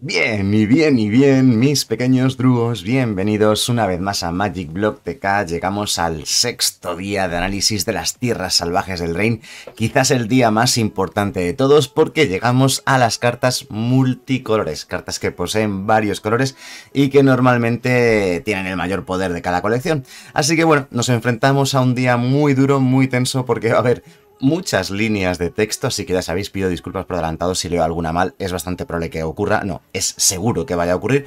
Bien, y bien, y bien, mis pequeños drugos, bienvenidos una vez más a Magic Block TK. Llegamos al sexto día de análisis de las tierras salvajes del Rein, quizás el día más importante de todos porque llegamos a las cartas multicolores, cartas que poseen varios colores y que normalmente tienen el mayor poder de cada colección. Así que bueno, nos enfrentamos a un día muy duro, muy tenso porque va a haber muchas líneas de texto, así que ya sabéis, pido disculpas por adelantado si leo alguna mal, es bastante probable que ocurra, no, es seguro que vaya a ocurrir,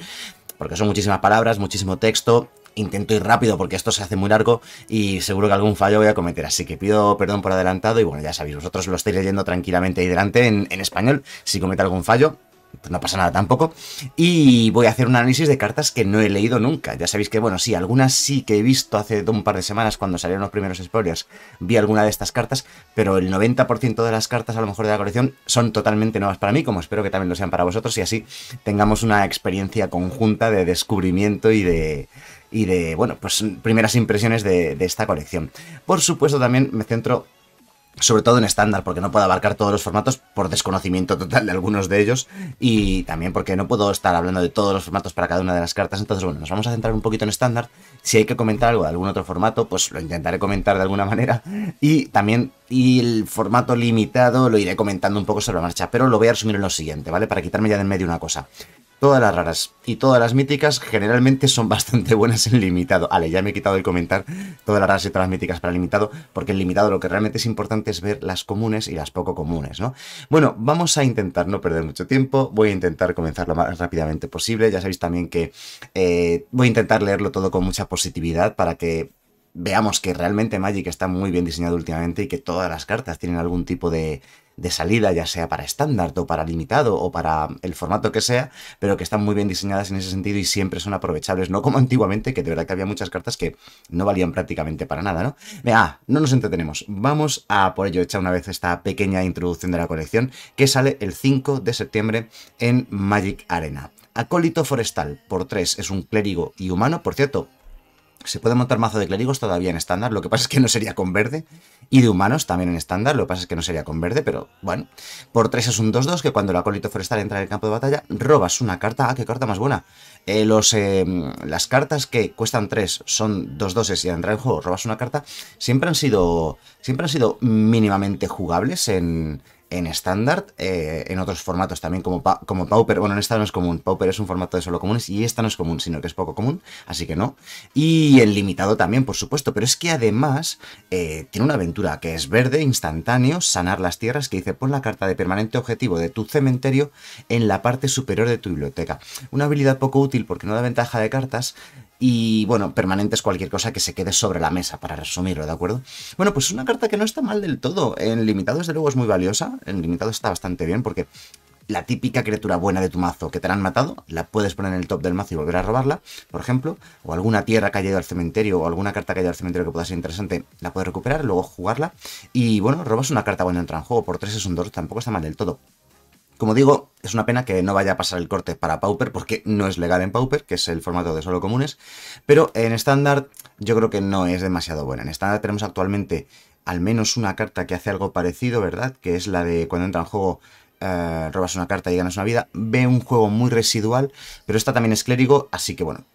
porque son muchísimas palabras, muchísimo texto, intento ir rápido porque esto se hace muy largo y seguro que algún fallo voy a cometer, así que pido perdón por adelantado y bueno, ya sabéis, vosotros lo estáis leyendo tranquilamente ahí delante en, español, si comete algún fallo, pues no pasa nada tampoco. Y voy a hacer un análisis de cartas que no he leído nunca. Ya sabéis que, bueno, sí, algunas sí que he visto hace un par de semanas cuando salieron los primeros spoilers, vi alguna de estas cartas, pero el 90% de las cartas a lo mejor de la colección son totalmente nuevas para mí, como espero que también lo sean para vosotros, y así tengamos una experiencia conjunta de descubrimiento y de y de, bueno, pues primeras impresiones de, esta colección. Por supuesto, también me centro sobre todo en estándar, porque no puedo abarcar todos los formatos por desconocimiento total de algunos de ellos y también porque no puedo estar hablando de todos los formatos para cada una de las cartas. Entonces, bueno, nos vamos a centrar un poquito en estándar. Si hay que comentar algo de algún otro formato, pues lo intentaré comentar de alguna manera y también y el formato limitado lo iré comentando un poco sobre la marcha, pero lo voy a resumir en lo siguiente, ¿vale? Para quitarme ya de en medio una cosa. Todas las raras y todas las míticas generalmente son bastante buenas en limitado. Vale, ya me he quitado el comentar todas las raras y todas las míticas para limitado, porque en limitado lo que realmente es importante es ver las comunes y las poco comunes, ¿no? Bueno, vamos a intentar no perder mucho tiempo, voy a intentar comenzar lo más rápidamente posible, ya sabéis también que eh, voy a intentar leerlo todo con mucha positividad para que veamos que realmente Magic está muy bien diseñado últimamente y que todas las cartas tienen algún tipo de, de salida, ya sea para estándar o para limitado o para el formato que sea, pero que están muy bien diseñadas en ese sentido y siempre son aprovechables, no como antiguamente, que de verdad que había muchas cartas que no valían prácticamente para nada, ¿no? Venga, no nos entretenemos, vamos a por ello echar una vez esta pequeña introducción de la colección que sale el 5 de septiembre en Magic Arena. Acólito Forestal, por 3, es un clérigo y humano, por cierto, se puede montar mazo de clérigos todavía en estándar, lo que pasa es que no sería con verde. Y de humanos también en estándar, lo que pasa es que no sería con verde, pero bueno. Por 3 es un 2-2 que cuando el acólito forestal entra en el campo de batalla, robas una carta. Ah, qué carta más buena. Eh, los, eh, las cartas que cuestan 3 son 2-2 y al entrar en juego robas una carta, siempre han sido, siempre han sido mínimamente jugables en, en estándar, eh, en otros formatos también como, como Pauper. Bueno, en esta no es común. Pauper es un formato de solo comunes y esta no es común, sino que es poco común, así que no. Y el limitado también, por supuesto, pero es que además eh, tiene una aventura que es verde, instantáneo, sanar las tierras, que dice pon la carta de permanente objetivo de tu cementerio en la parte superior de tu biblioteca. Una habilidad poco útil porque no da ventaja de cartas y bueno, permanente es cualquier cosa que se quede sobre la mesa, para resumirlo, ¿de acuerdo? Bueno, pues es una carta que no está mal del todo. En limitado, desde luego, es muy valiosa. En limitado está bastante bien porque la típica criatura buena de tu mazo que te la han matado, la puedes poner en el top del mazo y volver a robarla, por ejemplo, o alguna tierra que haya ido al cementerio o alguna carta que haya ido al cementerio que pueda ser interesante, la puedes recuperar, luego jugarla y bueno, robas una carta buena entra en juego, por 3 es un 2, tampoco está mal del todo. Como digo, es una pena que no vaya a pasar el corte para Pauper porque no es legal en Pauper, que es el formato de solo comunes, pero en estándar yo creo que no es demasiado buena. En estándar tenemos actualmente al menos una carta que hace algo parecido, ¿verdad? Que es la de cuando entra en juego eh, robas una carta y ganas una vida. Ve un juego muy residual, pero esta también es clérigo, así que bueno,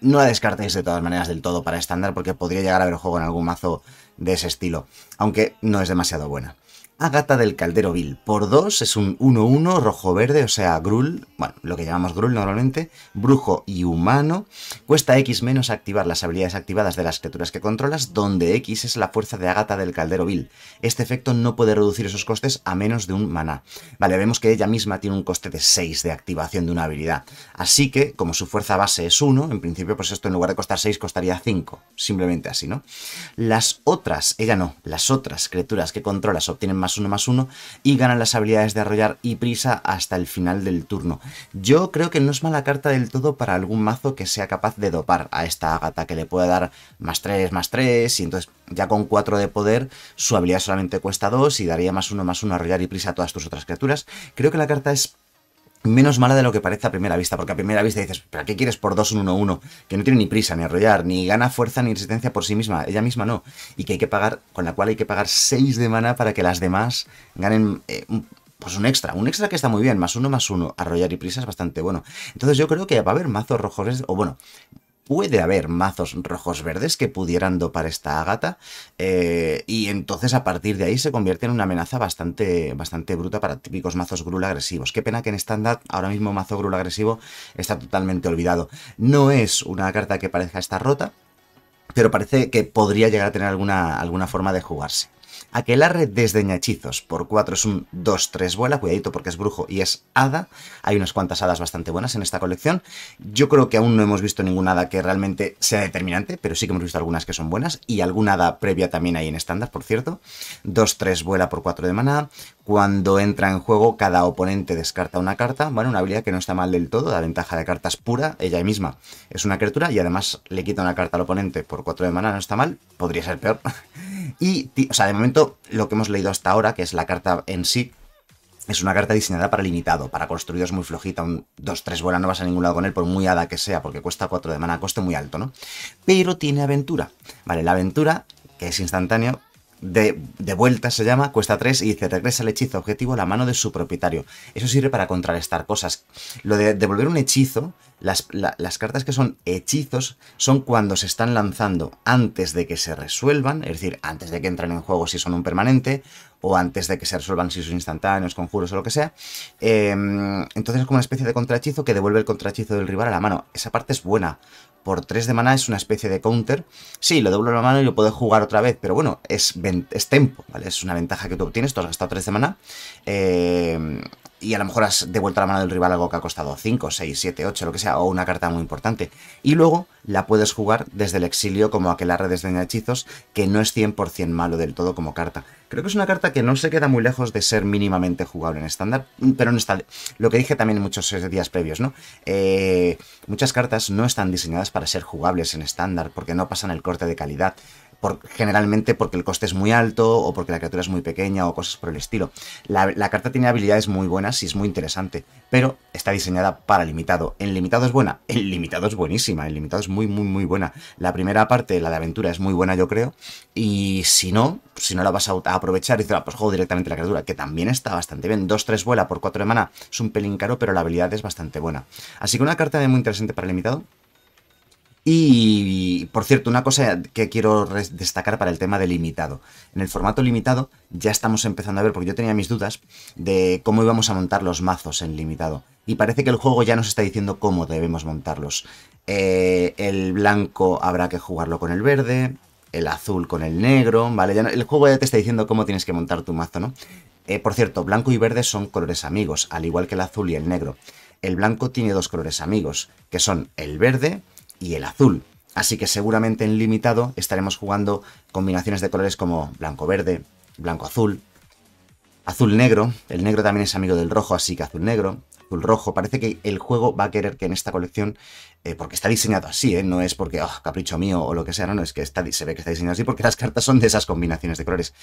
no la descartéis de todas maneras del todo para estándar porque podría llegar a haber juego en algún mazo de ese estilo, aunque no es demasiado buena. Agata del Caldero Vil. Por 2 es un 1-1 rojo-verde, o sea, Grul, bueno, lo que llamamos Grul normalmente, brujo y humano. Cuesta X menos activar las habilidades activadas de las criaturas que controlas, donde X es la fuerza de Agata del Caldero Vil. Este efecto no puede reducir esos costes a menos de un maná. Vale, vemos que ella misma tiene un coste de 6 de activación de una habilidad. Así que, como su fuerza base es 1, en principio, pues esto en lugar de costar 6 costaría 5. Simplemente así, ¿no? Las otras, ella no, las otras criaturas que controlas obtienen más más uno más uno y ganan las habilidades de arrollar y prisa hasta el final del turno. Yo creo que no es mala carta del todo para algún mazo que sea capaz de dopar a esta gata que le puede dar más 3, más 3 y entonces ya con 4 de poder su habilidad solamente cuesta 2 y daría más uno más uno arrollar y prisa a todas tus otras criaturas. Creo que la carta es menos mala de lo que parece a primera vista, porque a primera vista dices, ¿para qué quieres por 2 1-1? Que no tiene ni prisa, ni arrollar, ni gana fuerza, ni resistencia por sí misma, ella misma no. Y que hay que pagar, con la cual hay que pagar 6 de mana para que las demás ganen eh, pues un extra, un extra que está muy bien, más uno, más uno, arrollar y prisa es bastante bueno. Entonces yo creo que va a haber mazos rojos, o bueno, puede haber mazos rojos verdes que pudieran dopar esta ágata eh, y entonces a partir de ahí se convierte en una amenaza bastante, bastante bruta para típicos mazos grul agresivos. Qué pena que en estándar ahora mismo mazo grul agresivo está totalmente olvidado. No es una carta que parezca estar rota, pero parece que podría llegar a tener alguna, alguna forma de jugarse. Aquelarre desdeña hechizos. Por 4 es un 2-3 vuela. Cuidadito porque es brujo y es hada. Hay unas cuantas hadas bastante buenas en esta colección. Yo creo que aún no hemos visto ninguna hada que realmente sea determinante, pero sí que hemos visto algunas que son buenas. Y alguna hada previa también hay en estándar, por cierto. 2-3 vuela por 4 de maná. Cuando entra en juego, cada oponente descarta una carta. Bueno, una habilidad que no está mal del todo, la ventaja de cartas pura, ella misma es una criatura y además le quita una carta al oponente por 4 de mana, no está mal, podría ser peor. y, o sea, de momento, lo que hemos leído hasta ahora, que es la carta en sí, es una carta diseñada para limitado, para construidos muy flojita, un 2-3 buena no vas a ningún lado con él, por muy hada que sea, porque cuesta 4 de mana, coste muy alto, ¿no? Pero tiene aventura. Vale, la aventura, que es instantáneo, de, vuelta se llama, cuesta 3 y se regresa el hechizo objetivo a la mano de su propietario. Eso sirve para contrarrestar cosas. Lo de devolver un hechizo, las, las cartas que son hechizos son cuando se están lanzando antes de que se resuelvan, es decir, antes de que entren en juego si son un permanente, o antes de que se resuelvan si son instantáneos, conjuros o lo que sea. Em, entonces es como una especie de contrahechizo que devuelve el contrahechizo del rival a la mano. Esa parte es buena. Por 3 de maná es una especie de counter. Sí, lo devuelvo a la mano y lo puedo jugar otra vez, pero bueno, es, es tempo, ¿vale? Es una ventaja que tú obtienes, tú has gastado 3 de maná. Eh, y a lo mejor has devuelto a la mano del rival algo que ha costado 5, 6, 7, 8, lo que sea, o una carta muy importante. Y luego la puedes jugar desde el exilio como redes de hechizos, que no es 100% malo del todo como carta. Creo que es una carta que no se queda muy lejos de ser mínimamente jugable en estándar, pero no está... Lo que dije también muchos días previos, ¿no? Eh, muchas cartas no están diseñadas para ser jugables en estándar, porque no pasan el corte de calidad generalmente porque el coste es muy alto o porque la criatura es muy pequeña o cosas por el estilo. La, carta tiene habilidades muy buenas y es muy interesante, pero está diseñada para limitado. En limitado es buena, en limitado es buenísima, en limitado es muy, muy, muy buena. La primera parte, la de aventura, es muy buena, yo creo, y si no, si no la vas a, aprovechar, y te ah, pues juego directamente la criatura, que también está bastante bien. 2-3 vuela por 4 de mana, es un pelín caro, pero la habilidad es bastante buena. Así que una carta muy interesante para limitado y, por cierto, una cosa que quiero destacar para el tema del limitado. En el formato limitado ya estamos empezando a ver, porque yo tenía mis dudas de cómo íbamos a montar los mazos en limitado. Y parece que el juego ya nos está diciendo cómo debemos montarlos. Eh, el blanco habrá que jugarlo con el verde, el azul con el negro, ¿vale? el juego ya te está diciendo cómo tienes que montar tu mazo, ¿no? Eh, por cierto, blanco y verde son colores amigos, al igual que el azul y el negro. El blanco tiene dos colores amigos, que son el verde, y el azul. Así que seguramente en limitado estaremos jugando combinaciones de colores como blanco-verde, blanco-azul, azul-negro. El negro también es amigo del rojo, así que azul-negro, azul-rojo. Parece que el juego va a querer que en esta colección eh, porque está diseñado así, ¿eh? no es porque, ah, capricho mío o lo que sea, no, no, es que está, se ve que está diseñado así porque las cartas son de esas combinaciones de colores.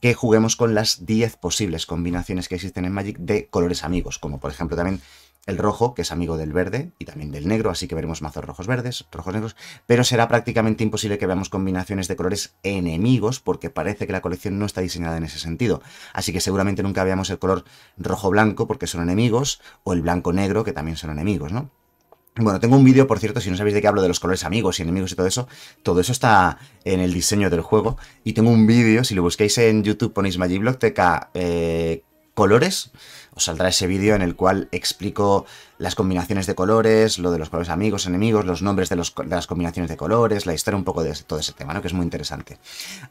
Que juguemos con las 10 posibles combinaciones que existen en Magic de colores amigos, como por ejemplo también el rojo, que es amigo del verde y también del negro, así que veremos mazos rojos verdes, rojos negros, pero será prácticamente imposible que veamos combinaciones de colores enemigos porque parece que la colección no está diseñada en ese sentido. Así que seguramente nunca veamos el color rojo-blanco porque son enemigos, o el blanco-negro que también son enemigos, ¿no? Bueno, tengo un vídeo, por cierto, si no sabéis de qué hablo de los colores amigos y enemigos y todo eso, todo eso está en el diseño del juego. Y tengo un vídeo, si lo busquéis en YouTube, ponéis Magiblock eh, colores os saldrá ese vídeo en el cual explico las combinaciones de colores, lo de los colores amigos, enemigos, los nombres de, las combinaciones de colores, la historia un poco de todo ese tema, ¿no? Que es muy interesante.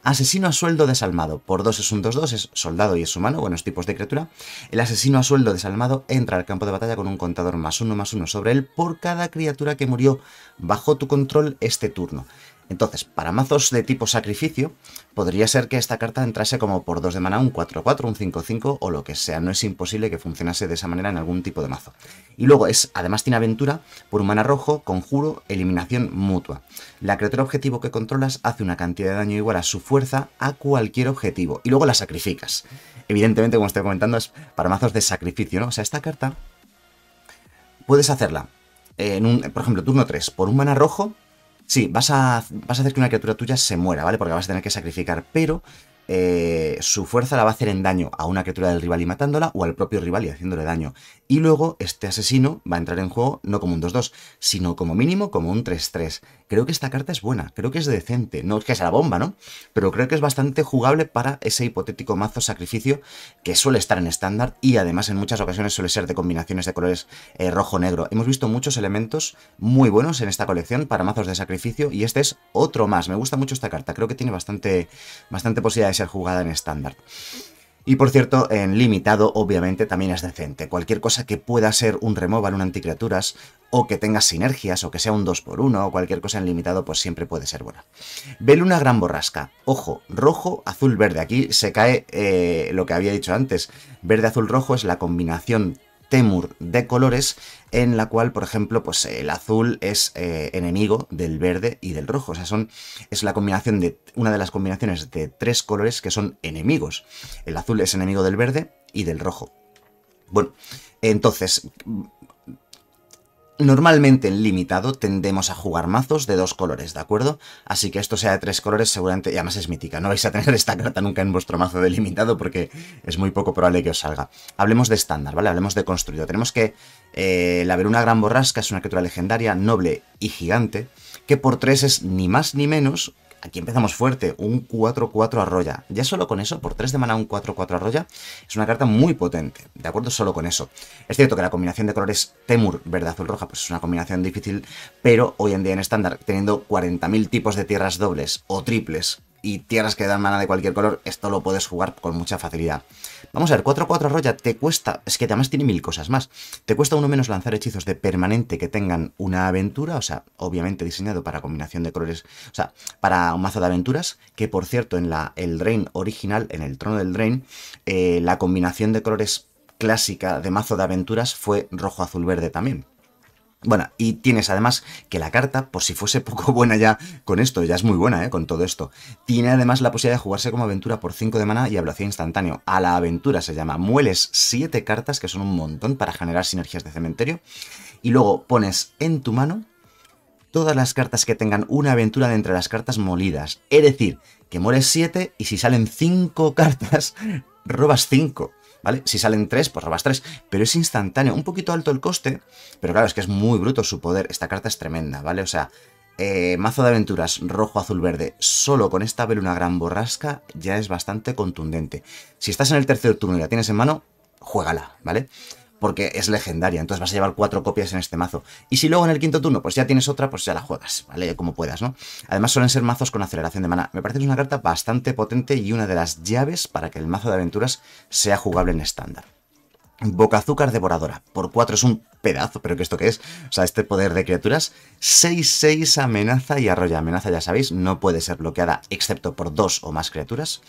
Asesino a sueldo desalmado. Por dos es un 2-2, es soldado y es humano, buenos tipos de criatura. El asesino a sueldo desalmado entra al campo de batalla con un contador más uno más uno sobre él por cada criatura que murió bajo tu control este turno. Entonces, para mazos de tipo sacrificio, podría ser que esta carta entrase como por 2 de mana, un 4-4, un 5-5 o lo que sea. No es imposible que funcionase de esa manera en algún tipo de mazo. Y luego es, además tiene aventura, por un mana rojo, conjuro, eliminación mutua. La criatura objetivo que controlas hace una cantidad de daño igual a su fuerza a cualquier objetivo. Y luego la sacrificas. Evidentemente, como estoy comentando, es para mazos de sacrificio, ¿no? O sea, esta carta puedes hacerla en un, por ejemplo, turno 3, por un mana rojo, Sí, vas a, vas a hacer que una criatura tuya se muera, ¿vale? Porque vas a tener que sacrificar, pero eh, su fuerza la va a hacer en daño a una criatura del rival y matándola o al propio rival y haciéndole daño. Y luego este asesino va a entrar en juego no como un 2-2, sino como mínimo como un 3-3. Creo que esta carta es buena, creo que es decente. No es que sea la bomba, ¿no? Pero creo que es bastante jugable para ese hipotético mazo sacrificio que suele estar en estándar y además en muchas ocasiones suele ser de combinaciones de colores eh, rojo-negro. Hemos visto muchos elementos muy buenos en esta colección para mazos de sacrificio y este es otro más. Me gusta mucho esta carta, creo que tiene bastante, bastante posibilidad de ser jugada en estándar. Y por cierto, en limitado obviamente también es decente. Cualquier cosa que pueda ser un removal, un anticriaturas, o que tenga sinergias, o que sea un 2x1, o cualquier cosa en limitado, pues siempre puede ser buena. una Gran Borrasca. Ojo, rojo, azul, verde. Aquí se cae eh, lo que había dicho antes. Verde, azul, rojo es la combinación Temur de colores, en la cual, por ejemplo, pues el azul es eh, enemigo del verde y del rojo. O sea, son, es la combinación de, una de las combinaciones de tres colores que son enemigos. El azul es enemigo del verde y del rojo. Bueno, entonces, Normalmente en limitado tendemos a jugar mazos de dos colores, ¿de acuerdo? Así que esto sea de tres colores seguramente, y además es mítica, no vais a tener esta carta nunca en vuestro mazo de limitado porque es muy poco probable que os salga. Hablemos de estándar, ¿vale? Hablemos de construido. Tenemos que eh, la Veruna Gran Borrasca es una criatura legendaria, noble y gigante, que por tres es ni más ni menos Aquí empezamos fuerte, un 4-4 arroya. Ya solo con eso, por 3 de mana un 4-4 arroya, es una carta muy potente, ¿de acuerdo? Solo con eso. Es cierto que la combinación de colores Temur, verde, azul, roja, pues es una combinación difícil, pero hoy en día en estándar, teniendo 40.000 tipos de tierras dobles o triples y tierras que dan mana de cualquier color, esto lo puedes jugar con mucha facilidad. Vamos a ver, 4-4 Roya te cuesta, es que además tiene mil cosas más, te cuesta uno menos lanzar hechizos de permanente que tengan una aventura, o sea, obviamente diseñado para combinación de colores, o sea, para un mazo de aventuras, que por cierto en la, el Drain original, en el trono del Drain, eh, la combinación de colores clásica de mazo de aventuras fue rojo, azul, verde también. Bueno, y tienes además que la carta, por si fuese poco buena ya con esto, ya es muy buena, ¿eh? Con todo esto. Tiene además la posibilidad de jugarse como aventura por 5 de mana y a instantáneo. A la aventura se llama. Mueles 7 cartas, que son un montón para generar sinergias de cementerio. Y luego pones en tu mano todas las cartas que tengan una aventura de entre las cartas molidas. Es decir, que mueles 7 y si salen 5 cartas, robas 5. ¿vale? Si salen 3, pues robas 3, pero es instantáneo, un poquito alto el coste, pero claro, es que es muy bruto su poder, esta carta es tremenda, ¿vale? O sea, eh, mazo de aventuras rojo, azul, verde, solo con esta una gran borrasca ya es bastante contundente. Si estás en el tercer turno y la tienes en mano, juégala, ¿vale? vale porque es legendaria, entonces vas a llevar cuatro copias en este mazo. Y si luego en el quinto turno pues ya tienes otra, pues ya la juegas, ¿vale? Como puedas, ¿no? Además suelen ser mazos con aceleración de mana. Me parece que es una carta bastante potente y una de las llaves para que el mazo de aventuras sea jugable en estándar. Boca Azúcar Devoradora. Por 4 es un pedazo, pero que esto qué es? O sea, este poder de criaturas. 6-6 amenaza y arrolla. Amenaza, ya sabéis, no puede ser bloqueada excepto por dos o más criaturas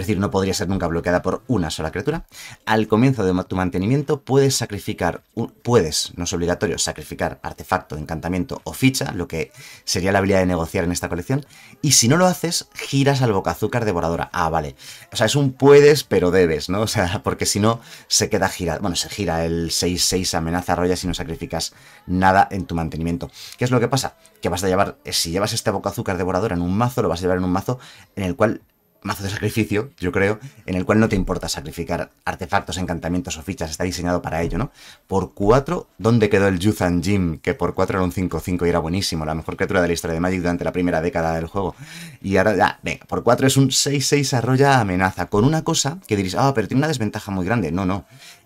es decir, no podría ser nunca bloqueada por una sola criatura. Al comienzo de tu mantenimiento puedes sacrificar, puedes, no es obligatorio, sacrificar artefacto, encantamiento o ficha, lo que sería la habilidad de negociar en esta colección, y si no lo haces, giras al boca azúcar Devoradora. Ah, vale. O sea, es un puedes, pero debes, ¿no? O sea, porque si no, se queda girado. Bueno, se gira el 6-6 amenaza roya si no sacrificas nada en tu mantenimiento. ¿Qué es lo que pasa? Que vas a llevar, eh, si llevas este azúcar Devoradora en un mazo, lo vas a llevar en un mazo en el cual mazo de sacrificio, yo creo, en el cual no te importa sacrificar artefactos, encantamientos o fichas, está diseñado para ello, ¿no? Por 4, ¿dónde quedó el Yuzan Jim? Que por 4 era un 5-5 y era buenísimo, la mejor criatura de la historia de Magic durante la primera década del juego. Y ahora, ya, ah, venga, por 4 es un 6-6 arrolla amenaza, con una cosa que diréis, ah, pero tiene una desventaja muy grande. No, no.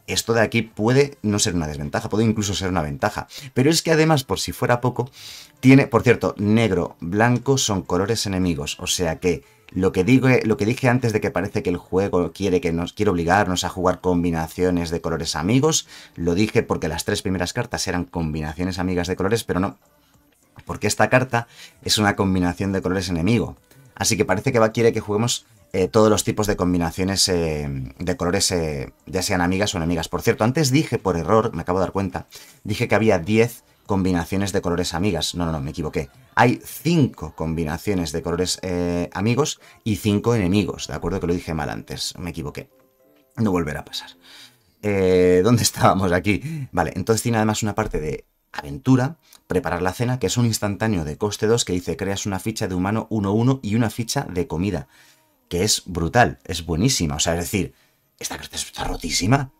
Esto de aquí puede no ser una desventaja, puede incluso ser una ventaja. Pero es que además, por si fuera poco, tiene, por cierto, negro, blanco son colores enemigos, o sea que lo que, digo, lo que dije antes de que parece que el juego quiere que nos quiere obligarnos a jugar combinaciones de colores amigos, lo dije porque las tres primeras cartas eran combinaciones amigas de colores, pero no, porque esta carta es una combinación de colores enemigo. Así que parece que va, quiere que juguemos eh, todos los tipos de combinaciones eh, de colores, eh, ya sean amigas o enemigas. Por cierto, antes dije por error, me acabo de dar cuenta, dije que había 10 combinaciones de colores amigas. No, no, no, me equivoqué. Hay cinco combinaciones de colores eh, amigos y cinco enemigos, ¿de acuerdo? Que lo dije mal antes, me equivoqué. No volverá a pasar. Eh, ¿Dónde estábamos aquí? Vale, entonces tiene además una parte de aventura, preparar la cena, que es un instantáneo de coste 2 que dice creas una ficha de humano 1-1 y una ficha de comida, que es brutal, es buenísima. O sea, es decir, esta carta está rotísima,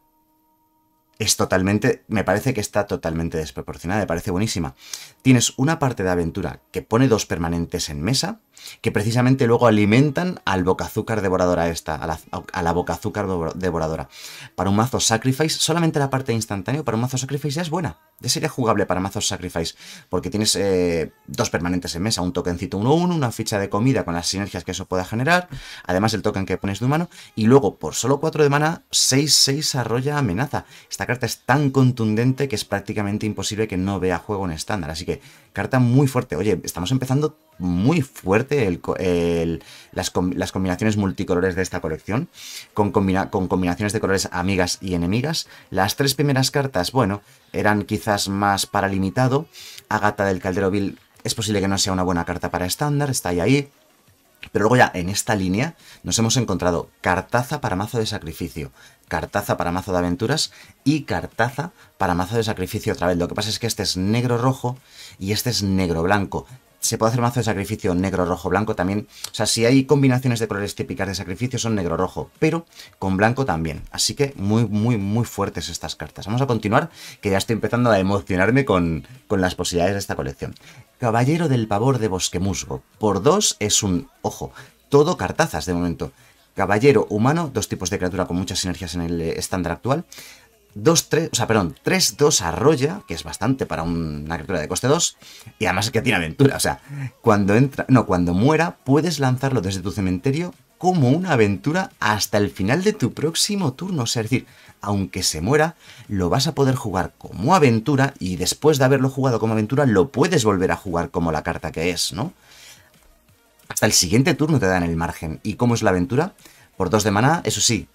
es totalmente, me parece que está totalmente desproporcionada, me parece buenísima. Tienes una parte de aventura que pone dos permanentes en mesa, que precisamente luego alimentan al Azúcar devoradora esta, a la, Boca Azúcar devoradora. Para un mazo Sacrifice, solamente la parte instantánea para un mazo Sacrifice ya es buena. Ya sería jugable para mazos Sacrifice, porque tienes eh, dos permanentes en mesa, un tokencito 1-1, una ficha de comida con las sinergias que eso pueda generar, además el token que pones de humano, y luego por solo 4 de mana, 6-6 arrolla amenaza. Esta carta es tan contundente que es prácticamente imposible que no vea juego en estándar, así que carta muy fuerte. Oye, estamos empezando muy fuerte las, combinaciones multicolores de esta colección, con, con, combinaciones de colores amigas y enemigas. Las tres primeras cartas, bueno, eran quizás más para limitado. Agata del Caldero Bill es posible que no sea una buena carta para estándar, está ahí. Pero luego ya en esta línea nos hemos encontrado cartaza para mazo de sacrificio, cartaza para mazo de aventuras y cartaza para mazo de sacrificio otra vez. Lo que pasa es que este es negro-rojo y este es negro-blanco se puede hacer mazo de sacrificio negro, rojo, blanco también. O sea, si hay combinaciones de colores típicas de sacrificio son negro, rojo, pero con blanco también. Así que muy, muy, muy fuertes estas cartas. Vamos a continuar, que ya estoy empezando a emocionarme con, con las posibilidades de esta colección. Caballero del Pavor de Bosque Musgo. Por dos es un, ojo, todo cartazas de momento. Caballero humano, dos tipos de criatura con muchas sinergias en el estándar actual. 2, 3, o sea, perdón, 3, 2 Arroya, que es bastante para una criatura de coste 2, y además es que tiene aventura, o sea, cuando entra, no, cuando muera, puedes lanzarlo desde tu cementerio como una aventura hasta el final de tu próximo turno, es decir, aunque se muera, lo vas a poder jugar como aventura y después de haberlo jugado como aventura, lo puedes volver a jugar como la carta que es, ¿no? Hasta el siguiente turno te dan el margen. ¿Y cómo es la aventura? Por 2 de maná, eso sí,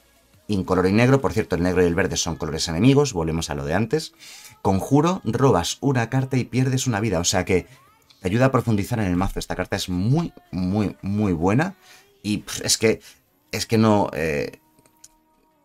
incoloro y negro, por cierto, el negro y el verde son colores enemigos, volvemos a lo de antes. Conjuro, robas una carta y pierdes una vida, o sea que te ayuda a profundizar en el mazo. Esta carta es muy, muy, muy buena y es que es que no... Eh,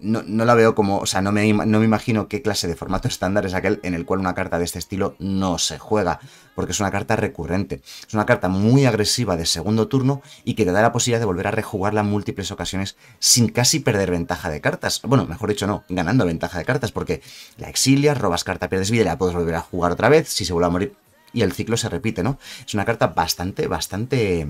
no, la veo como, o sea, no me, no me imagino qué clase de formato estándar es aquel en el cual una carta de este estilo no se juega, porque es una carta recurrente, es una carta muy agresiva de segundo turno y que te da la posibilidad de volver a rejugarla en múltiples ocasiones sin casi perder ventaja de cartas, bueno, mejor dicho no, ganando ventaja de cartas, porque la exilias, robas carta, pierdes vida y la puedes volver a jugar otra vez si se vuelve a morir y el ciclo se repite, ¿no? Es una carta bastante, bastante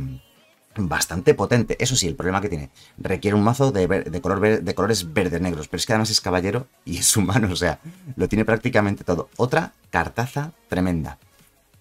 bastante potente. Eso sí, el problema que tiene, requiere un mazo de, color de colores verde-negros, pero es que además es caballero y es humano, o sea, lo tiene prácticamente todo. Otra cartaza tremenda.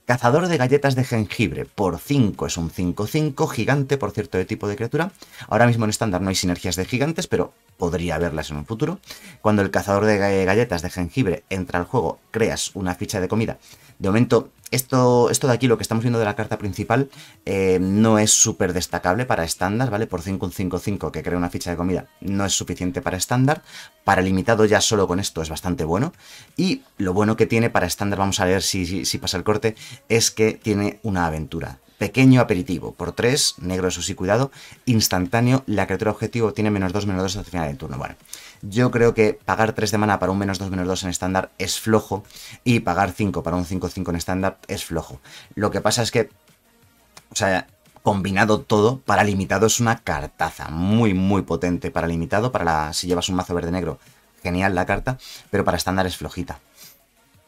Cazador de galletas de jengibre por 5, es un 5-5, gigante por cierto de tipo de criatura. Ahora mismo en estándar no hay sinergias de gigantes, pero podría haberlas en un futuro. Cuando el cazador de eh, galletas de jengibre entra al juego, creas una ficha de comida. De momento esto, esto de aquí, lo que estamos viendo de la carta principal, eh, no es súper destacable para estándar, ¿vale? Por 5-5, que crea una ficha de comida no es suficiente para estándar. Para limitado ya solo con esto es bastante bueno. Y lo bueno que tiene para estándar, vamos a ver si, si, pasa el corte, es que tiene una aventura pequeño aperitivo. Por 3, negro eso sí, cuidado, instantáneo, la criatura objetivo tiene menos 2, menos 2 al final del turno. vale. Yo creo que pagar 3 de mana para un menos 2 menos 2 en estándar es flojo y pagar 5 para un 5-5 en estándar es flojo. Lo que pasa es que, o sea, combinado todo, para limitado es una cartaza muy, muy potente. Para limitado, para si llevas un mazo verde-negro, genial la carta, pero para estándar es flojita.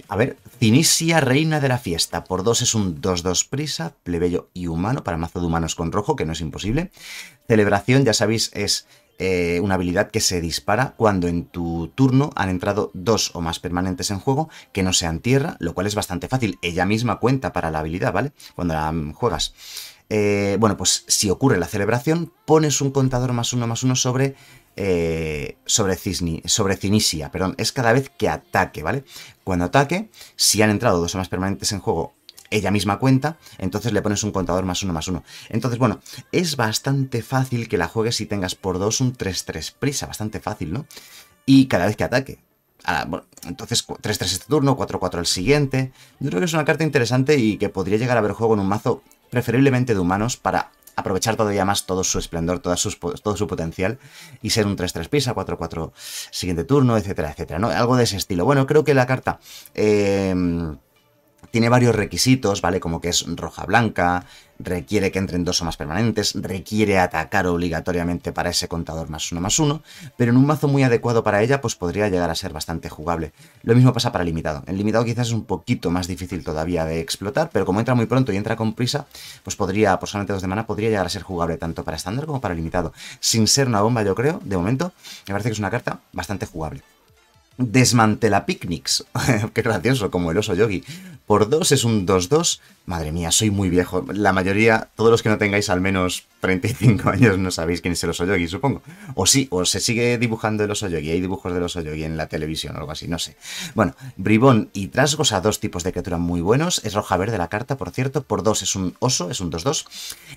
A ver, Cinisia, reina de la fiesta. Por 2 es un 2-2 prisa, plebeyo y humano, para mazo de humanos con rojo, que no es imposible. Celebración, ya sabéis, es eh, una habilidad que se dispara cuando en tu turno han entrado dos o más permanentes en juego que no sean tierra, lo cual es bastante fácil. Ella misma cuenta para la habilidad, ¿vale? Cuando la juegas. Eh, bueno, pues si ocurre la celebración, pones un contador más uno más uno sobre. Eh, sobre, cisni, sobre Cinisia, perdón, es cada vez que ataque, ¿vale? Cuando ataque, si han entrado dos o más permanentes en juego ella misma cuenta, entonces le pones un contador más uno más uno. Entonces, bueno, es bastante fácil que la juegues si tengas por dos un 3-3 prisa, bastante fácil, ¿no? Y cada vez que ataque. entonces 3-3 este turno, 4-4 el siguiente. Yo creo que es una carta interesante y que podría llegar a ver juego en un mazo preferiblemente de humanos para aprovechar todavía más todo su esplendor, todo su, todo su potencial y ser un 3-3 prisa, 4-4 siguiente turno, etcétera, etcétera. ¿no? Algo de ese estilo. Bueno, creo que la carta eh, tiene varios requisitos, ¿vale? Como que es roja-blanca, requiere que entren dos o más permanentes, requiere atacar obligatoriamente para ese contador más uno más uno, pero en un mazo muy adecuado para ella, pues podría llegar a ser bastante jugable. Lo mismo pasa para limitado. El limitado quizás es un poquito más difícil todavía de explotar, pero como entra muy pronto y entra con prisa, pues podría, por solamente dos de mana, podría llegar a ser jugable tanto para estándar como para limitado. Sin ser una bomba, yo creo, de momento, me parece que es una carta bastante jugable desmantela picnics. Qué gracioso, como el oso yogi por 2 es un 2-2. Madre mía, soy muy viejo. La mayoría, todos los que no tengáis al menos 35 años, no sabéis quién es el Osoyogi, supongo. O sí, o se sigue dibujando el Osoyogi. Hay dibujos del Osoyogi en la televisión o algo así, no sé. Bueno, Bribón y Trasgos a dos tipos de criatura muy buenos. Es roja-verde la carta, por cierto. Por 2 es un oso, es un 2-2.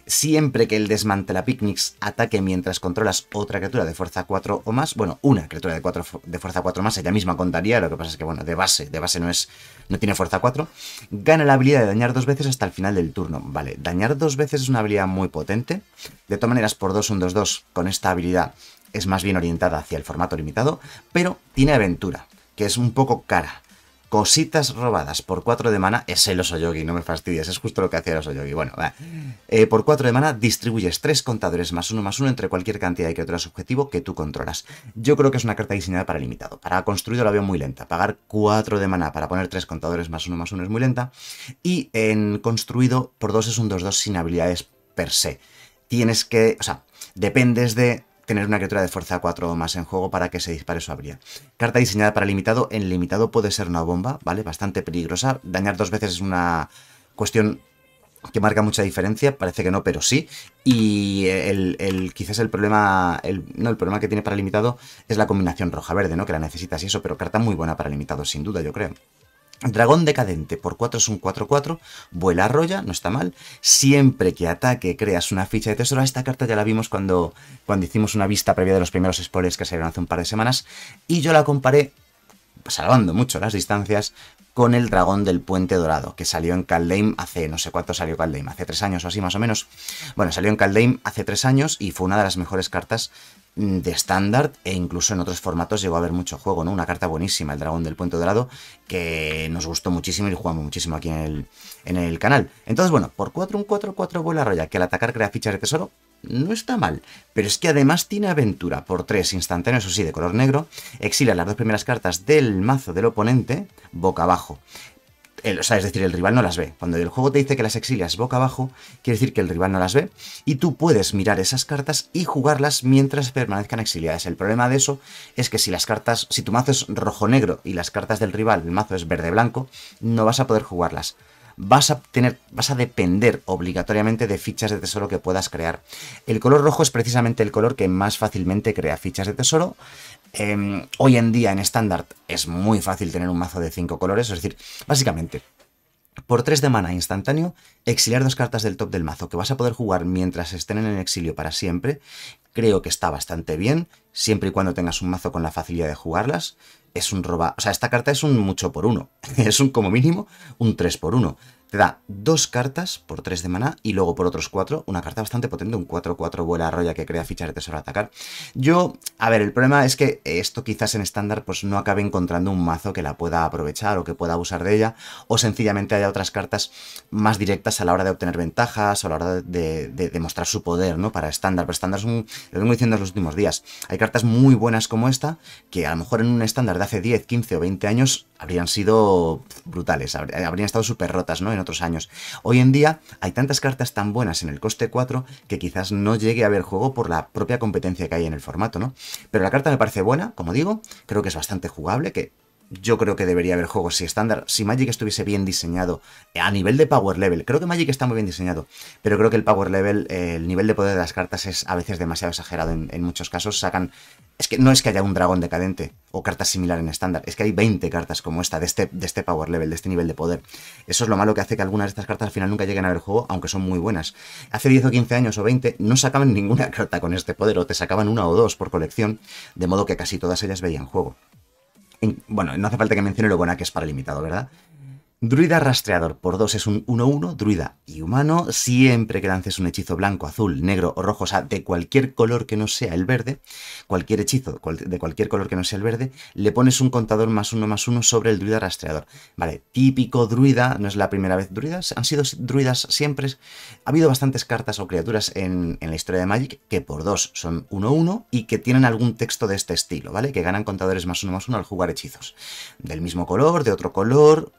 Siempre que el desmantela ataque mientras controlas otra criatura de fuerza 4 o más, bueno, una criatura de, de fuerza 4 o más, ella misma contaría. Lo que pasa es que, bueno, de base, de base no es, no tiene fuerza 4 gana la habilidad de dañar dos veces hasta el final del turno. Vale, dañar dos veces es una habilidad muy potente. De todas maneras, por 2, 1 2-2 con esta habilidad es más bien orientada hacia el formato limitado, pero tiene aventura, que es un poco cara. Cositas robadas por 4 de mana. Es el oso yogi, no me fastidies, es justo lo que hacía el oso yogi. Bueno, va. Eh, por 4 de mana distribuyes 3 contadores más 1 más 1 entre cualquier cantidad de criaturas objetivo que tú controlas. Yo creo que es una carta diseñada para limitado. Para construido la veo muy lenta. Pagar 4 de mana para poner 3 contadores más 1 más 1 es muy lenta. Y en construido por 2 es un 2-2 sin habilidades per se. Tienes que, o sea, dependes de tener una criatura de fuerza 4 o más en juego para que se dispare su habría. Carta diseñada para limitado. En limitado puede ser una bomba, ¿vale? Bastante peligrosa. Dañar dos veces es una cuestión que marca mucha diferencia, parece que no, pero sí. Y el, el quizás el problema, el, el problema que tiene para limitado es la combinación roja-verde, ¿no? Que la necesitas y eso, pero carta muy buena para limitado, sin duda, yo creo. Dragón Decadente por 4 es un 4-4, vuela arroya, no está mal. Siempre que ataque creas una ficha de tesoro, esta carta ya la vimos cuando, cuando hicimos una vista previa de los primeros spoilers que salieron hace un par de semanas, y yo la comparé, salvando mucho las distancias, con el dragón del puente dorado, que salió en Caldeim hace, no sé cuánto salió Caldeim, hace tres años o así más o menos. Bueno, salió en Caldeim hace tres años y fue una de las mejores cartas Mm, de estándar e incluso en otros formatos llegó a haber mucho juego, ¿no? Una carta buenísima, el dragón del puente dorado, que nos gustó muchísimo y jugamos muchísimo aquí en el, en el canal. Entonces, bueno, por 4 un 4 4 vuela roya, que al atacar crea fichas de tesoro, no está mal, pero es que además tiene aventura por 3 instantáneos, eso sí, de color negro, exila las dos primeras cartas del mazo del oponente boca abajo o es decir, el rival no las ve. Cuando el juego te dice que las exilias boca abajo, quiere decir que el rival no las ve y tú puedes mirar esas cartas y jugarlas mientras permanezcan exiliadas. El problema de eso es que si las cartas, si tu mazo es rojo-negro y las cartas del rival, el mazo es verde-blanco, no vas a poder jugarlas vas a tener, vas a depender obligatoriamente de fichas de tesoro que puedas crear. El color rojo es precisamente el color que más fácilmente crea fichas de tesoro. Em, hoy en día en estándar es muy fácil tener un mazo de 5 colores, es decir, básicamente por 3 de mana instantáneo, exiliar dos cartas del top del mazo que vas a poder jugar mientras estén en el exilio para siempre. Creo que está bastante bien, siempre y cuando tengas un mazo con la facilidad de jugarlas es un roba. O sea, esta carta es un mucho por uno. Es un como mínimo un 3 por 1. Te da dos cartas por tres de maná y luego por otros cuatro, una carta bastante potente, un 4-4 vuela arroya que crea fichar de tesoro a atacar. Yo, a ver, el problema es que esto quizás en estándar pues no acabe encontrando un mazo que la pueda aprovechar o que pueda abusar de ella, o sencillamente haya otras cartas más directas a la hora de obtener ventajas o a la hora de, demostrar su poder, ¿no? Para estándar, pero estándar es un, lo vengo diciendo en los últimos días, hay cartas muy buenas como esta que a lo mejor en un estándar de hace 10, 15 o 20 años habrían sido brutales, eh, habrían estado súper rotas ¿no? en otros años. Hoy en día hay tantas cartas tan buenas en el coste 4 que quizás no llegue a haber juego por la propia competencia que hay en el formato, ¿no? Pero la carta me parece buena, como digo, creo que es bastante jugable, que yo creo que debería haber juegos si estándar, si Magic estuviese bien diseñado eh, a nivel de power level, creo que Magic está muy bien diseñado, pero creo que el power level, eh, el nivel de poder de las cartas es a veces demasiado exagerado en, muchos casos, sacan, es que no es que haya un dragón decadente o cartas similar en estándar, es que hay 20 cartas como esta de este, de este power level, de este nivel de poder, eso es lo malo que hace que algunas de estas cartas al final nunca lleguen a ver juego, aunque son muy buenas, hace 10 o 15 años o 20 no sacaban ninguna carta con este poder o te sacaban una o dos por colección, de modo que casi todas ellas veían juego bueno, no hace falta que mencione lo buena que es para limitado, ¿verdad? Druida rastreador por 2 es un 1-1, druida y humano. Siempre que lances un hechizo blanco, azul, negro o rojo, o sea, de cualquier color que no sea el verde, cualquier hechizo de cualquier color que no sea el verde, le pones un contador más uno más uno sobre el druida rastreador. Vale, típico druida, no es la primera vez druidas, han sido druidas siempre. Ha habido bastantes cartas o criaturas en, la historia de Magic que por 2 son 1-1 y que tienen algún texto de este estilo, ¿vale? Que ganan contadores más uno más uno al jugar hechizos. Del mismo color, de otro color,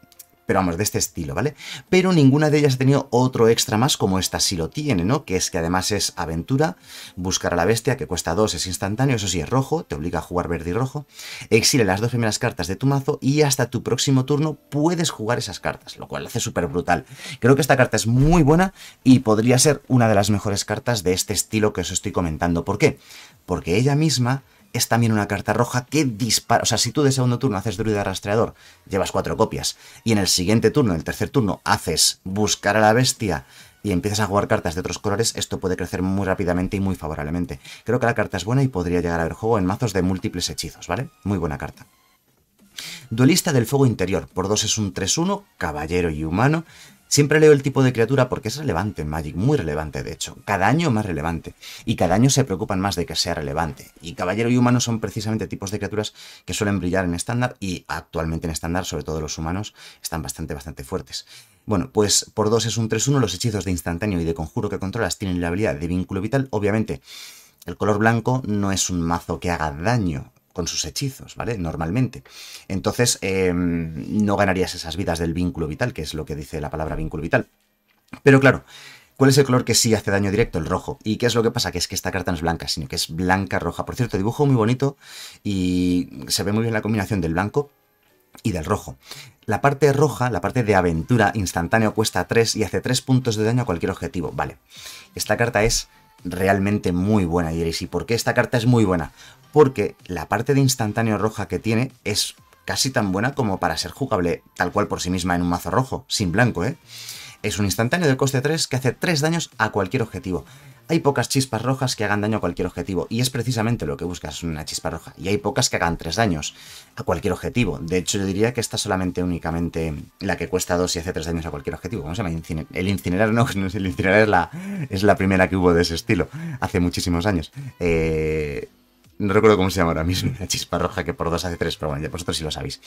pero vamos, de este estilo, ¿vale? Pero ninguna de ellas ha tenido otro extra más como esta si lo tiene, ¿no? Que es que además es aventura, buscar a la bestia, que cuesta dos, es instantáneo, eso sí es rojo, te obliga a jugar verde y rojo, exile las dos primeras cartas de tu mazo y hasta tu próximo turno puedes jugar esas cartas, lo cual hace súper brutal. Creo que esta carta es muy buena y podría ser una de las mejores cartas de este estilo que os estoy comentando. ¿Por qué? Porque ella misma es también una carta roja que dispara. O sea, si tú de segundo turno haces druida rastreador, llevas cuatro copias. Y en el siguiente turno, en el tercer turno, haces buscar a la bestia y empiezas a jugar cartas de otros colores, esto puede crecer muy rápidamente y muy favorablemente. Creo que la carta es buena y podría llegar a ver juego en mazos de múltiples hechizos, ¿vale? Muy buena carta. Duelista del Fuego Interior, por dos es un 3-1, caballero y humano, Siempre leo el tipo de criatura porque es relevante en Magic, muy relevante de hecho, cada año más relevante, y cada año se preocupan más de que sea relevante. Y caballero y humano son precisamente tipos de criaturas que suelen brillar en estándar y actualmente en estándar, sobre todo los humanos, están bastante, bastante fuertes. Bueno, pues por 2 es un 3-1, los hechizos de instantáneo y de conjuro que controlas tienen la habilidad de vínculo vital, obviamente. El color blanco no es un mazo que haga daño, con sus hechizos, ¿vale? Normalmente. Entonces, em, no ganarías esas vidas del vínculo vital, que es lo que dice la palabra vínculo vital. Pero claro, ¿Cuál es el color que sí hace daño directo? El rojo. ¿Y qué es lo que pasa? Que es que esta carta no es blanca, sino que es blanca-roja. Por cierto, dibujo muy bonito y se ve muy bien la combinación del blanco y del rojo. La parte roja, la parte de aventura instantáneo, cuesta 3 y hace 3 puntos de daño a cualquier objetivo. Vale. Esta carta es realmente muy buena, y diréis, ¿y por qué esta carta es muy buena? Porque la parte de instantáneo roja que tiene es casi tan buena como para ser jugable tal cual por sí misma en un mazo rojo, sin blanco, ¿eh? Es un instantáneo de coste 3 que hace 3 daños a cualquier objetivo hay pocas chispas rojas que hagan daño a cualquier objetivo, y es precisamente lo que buscas una chispa roja, y hay pocas que hagan tres daños a cualquier objetivo. De hecho, yo diría que esta solamente únicamente la que cuesta dos y hace tres daños a cualquier objetivo. ¿Cómo se llama? el incinerar, no, el incinerar, es la, es la primera que hubo de ese estilo, hace muchísimos años. Eh, no recuerdo cómo se llama ahora mismo, la chispa roja que por dos hace tres, pero bueno, ya vosotros sí lo sabéis.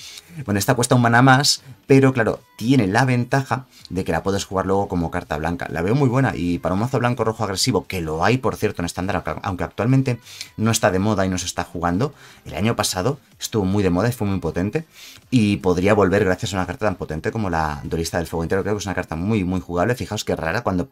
Bueno, esta cuesta un mana más, pero claro, tiene la ventaja de que la puedes jugar luego como carta blanca. La veo muy buena y para un mazo blanco rojo agresivo, que lo hay por cierto en estándar, aunque actualmente no está de moda y no se está jugando, el año pasado estuvo muy de moda y fue muy potente y podría volver gracias a una carta tan potente como la dorista del Fuego Entero, creo que es una carta muy, muy jugable. Fijaos que rara cuando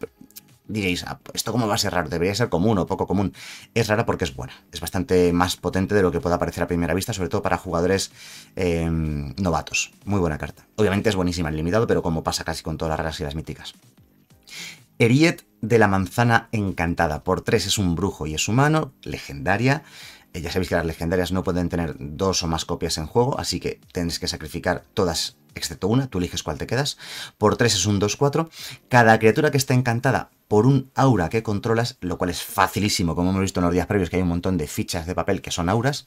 diréis, ah, pues ¿esto cómo va a ser raro? Debería ser común o poco común. Es rara porque es buena. Es bastante más potente de lo que pueda parecer a primera vista, sobre todo para jugadores em, novatos. Muy buena carta. Obviamente es buenísima el limitado, pero como pasa casi con todas las raras y las míticas. Eriet de la manzana encantada. Por tres es un brujo y es humano, legendaria. Eh, ya sabéis que las legendarias no pueden tener dos o más copias en juego, así que tenéis que sacrificar todas excepto una, tú eliges cuál te quedas. Por 3 es un 2-4. Cada criatura que está encantada por un aura que controlas, lo cual es facilísimo, como hemos visto en los días previos, que hay un montón de fichas de papel que son auras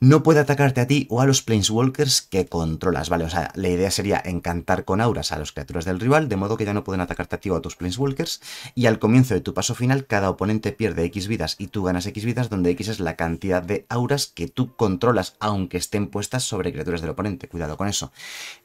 no puede atacarte a ti o a los Planeswalkers que controlas, ¿vale? O sea, la idea sería encantar con auras a las criaturas del rival, de modo que ya no pueden atacarte a ti o a tus Planeswalkers, y al comienzo de tu paso final cada oponente pierde X vidas y tú ganas X vidas, donde X es la cantidad de auras que tú controlas, aunque estén puestas sobre criaturas del oponente, cuidado con eso.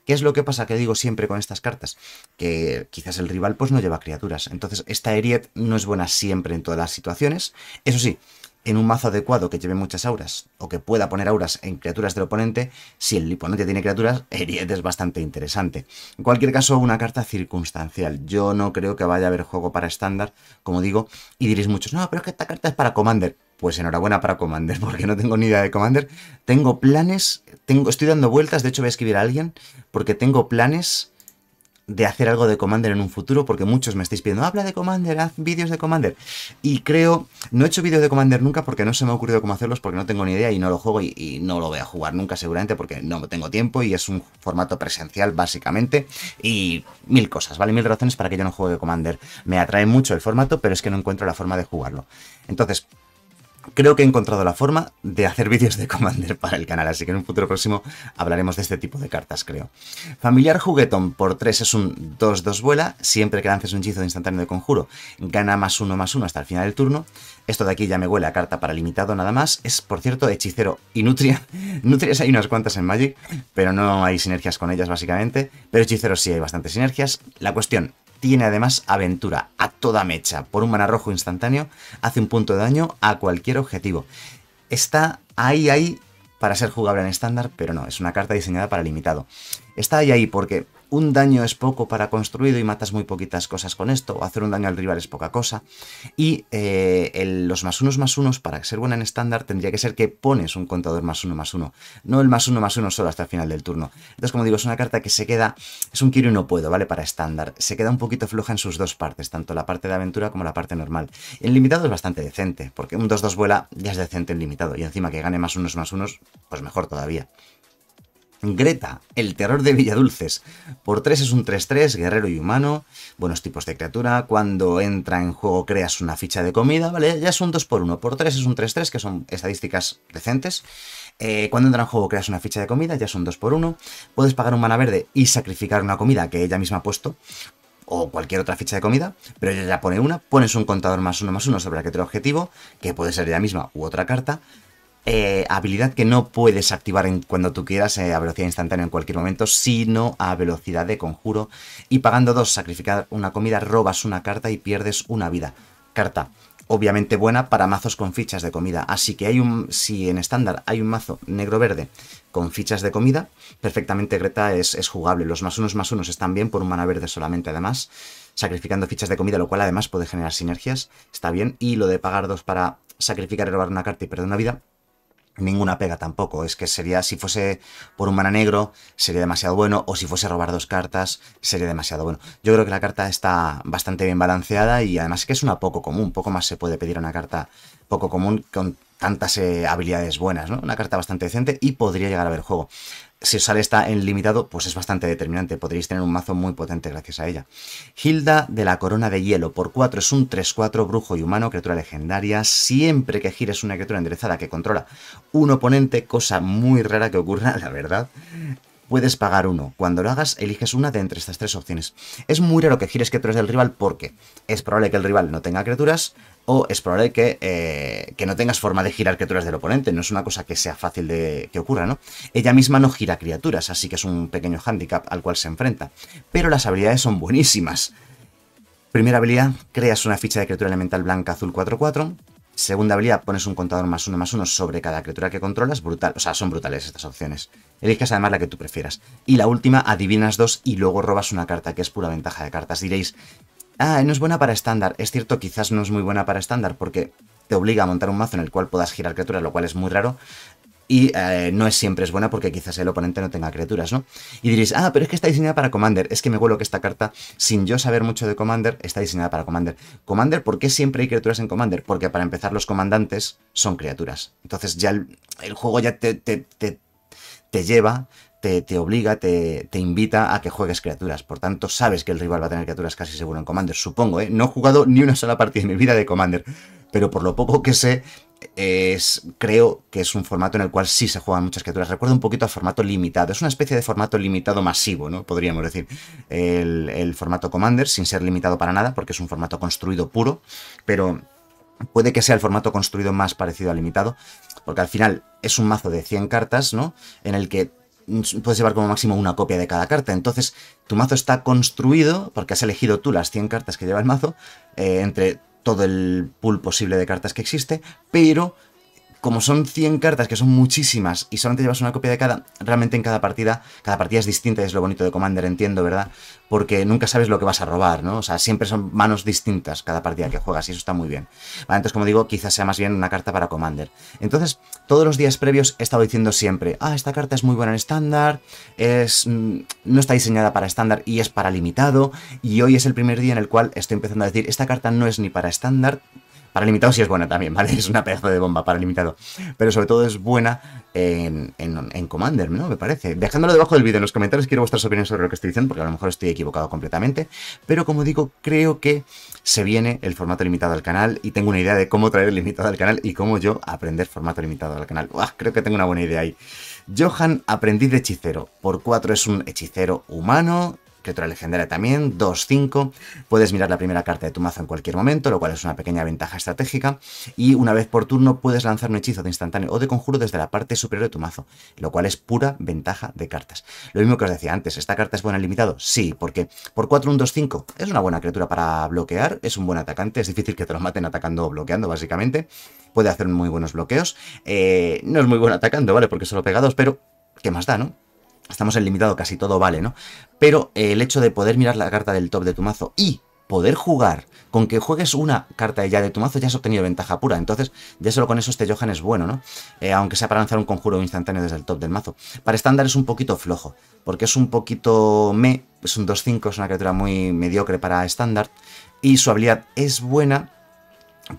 ¿Qué es lo que pasa que digo siempre con estas cartas? Que quizás el rival pues no lleva criaturas, entonces esta Eriet no es buena siempre en todas las situaciones, eso sí, en un mazo adecuado que lleve muchas auras o que pueda poner auras en criaturas del oponente, si el oponente tiene criaturas, es bastante interesante. En cualquier caso, una carta circunstancial. Yo no creo que vaya a haber juego para estándar, como digo, y diréis muchos, no, pero es que esta carta es para Commander. Pues enhorabuena para Commander, porque no tengo ni idea de Commander. Tengo planes, tengo, estoy dando vueltas, de hecho voy a escribir a alguien, porque tengo planes de hacer algo de Commander en un futuro, porque muchos me estáis pidiendo, habla de Commander, haz vídeos de Commander. Y creo, no he hecho vídeos de Commander nunca porque no se me ha ocurrido cómo hacerlos, porque no tengo ni idea y no lo juego y, no lo voy a jugar nunca seguramente porque no tengo tiempo y es un formato presencial básicamente y mil cosas, ¿vale? Mil razones para que yo no juegue Commander. Me atrae mucho el formato, pero es que no encuentro la forma de jugarlo. Entonces, Creo que he encontrado la forma de hacer vídeos de Commander para el canal, así que en un futuro próximo hablaremos de este tipo de cartas, creo. Familiar Juguetón por 3 es un 2-2 vuela, siempre que lances un hechizo de instantáneo de conjuro, gana más 1 más 1 hasta el final del turno. Esto de aquí ya me huele a carta para limitado nada más. Es, por cierto, hechicero y Nutria. Nutrias hay unas cuantas en Magic, pero no hay sinergias con ellas básicamente, pero Hechicero sí hay bastantes sinergias. La cuestión tiene además aventura a toda mecha. Por un manarrojo rojo instantáneo hace un punto de daño a cualquier objetivo. Está ahí, ahí para ser jugable en estándar, pero no, es una carta diseñada para limitado. Está ahí, ahí porque un daño es poco para construido y matas muy poquitas cosas con esto, o hacer un daño al rival es poca cosa. Y eh, los más unos más unos, para ser buena en estándar, tendría que ser que pones un contador más uno más uno, no el más uno más uno solo hasta el final del turno. Entonces, como digo, es una carta que se queda, es un quiero y no puedo, ¿vale? Para estándar. Se queda un poquito floja en sus dos partes, tanto la parte de aventura como la parte normal. El limitado es bastante decente, porque un 2-2 vuela ya es decente el limitado, y encima que gane más unos más unos, pues mejor todavía. Greta, el terror de Villadulces. Por 3 es un 3-3, guerrero y humano, buenos tipos de criatura. Cuando entra en juego creas una ficha de comida, ¿vale? Ya es un 2 por 1 Por 3 es un 3-3, que son estadísticas decentes. Eh, cuando entra en juego creas una ficha de comida, ya un 2 por 1 Puedes pagar un mana verde y sacrificar una comida que ella misma ha puesto o cualquier otra ficha de comida, pero ella ya pone una, pones un contador más uno más uno sobre aquel objetivo, que puede ser ella misma u otra carta, eh, habilidad que no puedes activar en, cuando tú quieras eh, a velocidad instantánea en cualquier momento, sino a velocidad de conjuro. Y pagando dos, sacrificar una comida, robas una carta y pierdes una vida. Carta, obviamente buena para mazos con fichas de comida. Así que hay un, si en estándar hay un mazo negro-verde con fichas de comida, perfectamente Greta es, es, jugable. Los más unos más unos están bien por un mana verde solamente, además, sacrificando fichas de comida, lo cual además puede generar sinergias, está bien. Y lo de pagar dos para sacrificar y robar una carta y perder una vida, ninguna pega tampoco. Es que sería, si fuese por un mana negro, sería demasiado bueno, o si fuese robar dos cartas, sería demasiado bueno. Yo creo que la carta está bastante bien balanceada y además que es una poco común, poco más se puede pedir una carta poco común con tantas eh, habilidades buenas, ¿no? Una carta bastante decente y podría llegar a ver juego si os sale esta en limitado, pues es bastante determinante. Podréis tener un mazo muy potente gracias a ella. Hilda de la Corona de Hielo. Por 4 es un 3-4, brujo y humano, criatura legendaria. Siempre que gires una criatura enderezada que controla un oponente, cosa muy rara que ocurra, la verdad, puedes pagar uno. Cuando lo hagas, eliges una de entre estas tres opciones. Es muy raro que gires criaturas del rival porque es probable que el rival no tenga criaturas, o es probable que, eh, que, no tengas forma de girar criaturas del oponente, no es una cosa que sea fácil de que ocurra, ¿no? Ella misma no gira criaturas, así que es un pequeño hándicap al cual se enfrenta, pero las habilidades son buenísimas. Primera habilidad, creas una ficha de criatura elemental blanca azul 4-4. Segunda habilidad, pones un contador más uno más uno sobre cada criatura que controlas. Brutal, o sea, son brutales estas opciones. Eliges además la que tú prefieras. Y la última, adivinas dos y luego robas una carta, que es pura ventaja de cartas. Diréis, Ah, no es buena para estándar. Es cierto, quizás no es muy buena para estándar porque te obliga a montar un mazo en el cual puedas girar criaturas, lo cual es muy raro. Y eh, no es siempre es buena porque quizás el oponente no tenga criaturas, ¿no? Y diréis, ah, pero es que está diseñada para Commander. Es que me huelo que esta carta, sin yo saber mucho de Commander, está diseñada para Commander. Commander, ¿por qué siempre hay criaturas en Commander? Porque para empezar los comandantes son criaturas. Entonces ya el, juego ya te lleva te, obliga, te, invita a que juegues criaturas. Por tanto, sabes que el rival va a tener criaturas casi seguro en Commander, supongo, ¿eh? No he jugado ni una sola partida en mi vida de Commander, pero por lo poco que sé, es, creo que es un formato en el cual sí se juegan muchas criaturas. Recuerda un poquito a formato limitado. Es una especie de formato limitado masivo, ¿no? Podríamos decir. El, el formato Commander, sin ser limitado para nada, porque es un formato construido puro, pero puede que sea el formato construido más parecido al limitado, porque al final es un mazo de 100 cartas, ¿no? En el que puedes llevar como máximo una copia de cada carta. Entonces, tu mazo está construido, porque has elegido tú las 100 cartas que lleva el mazo, eh, entre todo el pool posible de cartas que existe, pero como son 100 cartas, que son muchísimas, y solamente llevas una copia de cada, realmente en cada partida, cada partida es distinta, y es lo bonito de Commander, entiendo, ¿verdad? Porque nunca sabes lo que vas a robar, ¿no? O sea, siempre son manos distintas cada partida que juegas, y eso está muy bien. entonces, como digo, quizás sea más bien una carta para Commander. Entonces, todos los días previos he estado diciendo siempre, ah, esta carta es muy buena en estándar, es, mm, no está diseñada para estándar y es para limitado, y hoy es el primer día en el cual estoy empezando a decir, esta carta no es ni para estándar, para limitado sí es buena también, ¿vale? Es una pedazo de bomba para limitado. Pero sobre todo es buena en, en, en, Commander, ¿no? Me parece. Dejándolo debajo del vídeo en los comentarios, quiero vuestras opiniones sobre lo que estoy diciendo, porque a lo mejor estoy equivocado completamente. Pero como digo, creo que se viene el formato limitado al canal y tengo una idea de cómo traer el limitado al canal y cómo yo aprender formato limitado al canal. creo que tengo una buena idea ahí. Johan, aprendiz de hechicero. Por 4 es un hechicero humano criatura legendaria también, 2-5. Puedes mirar la primera carta de tu mazo en cualquier momento, lo cual es una pequeña ventaja estratégica. Y una vez por turno puedes lanzar un hechizo de instantáneo o de conjuro desde la parte superior de tu mazo, lo cual es pura ventaja de cartas. Lo mismo que os decía antes, ¿esta carta es buena en limitado? Sí, porque por 4 1 2-5 es una buena criatura para bloquear, es un buen atacante, es difícil que te lo maten atacando o bloqueando, básicamente. Puede hacer muy buenos bloqueos. Eh, no es muy bueno atacando, ¿vale? Porque solo pegados pero ¿qué más da, no? estamos en limitado, casi todo vale, ¿no? Pero eh, el hecho de poder mirar la carta del top de tu mazo y poder jugar, con que juegues una carta ya de tu mazo ya has obtenido ventaja pura, entonces ya solo con eso este Johan es bueno, ¿no? Eh, aunque sea para lanzar un conjuro instantáneo desde el top del mazo. Para estándar es un poquito flojo, porque es un poquito me, es un 2-5, es una criatura muy mediocre para estándar, y su habilidad es buena,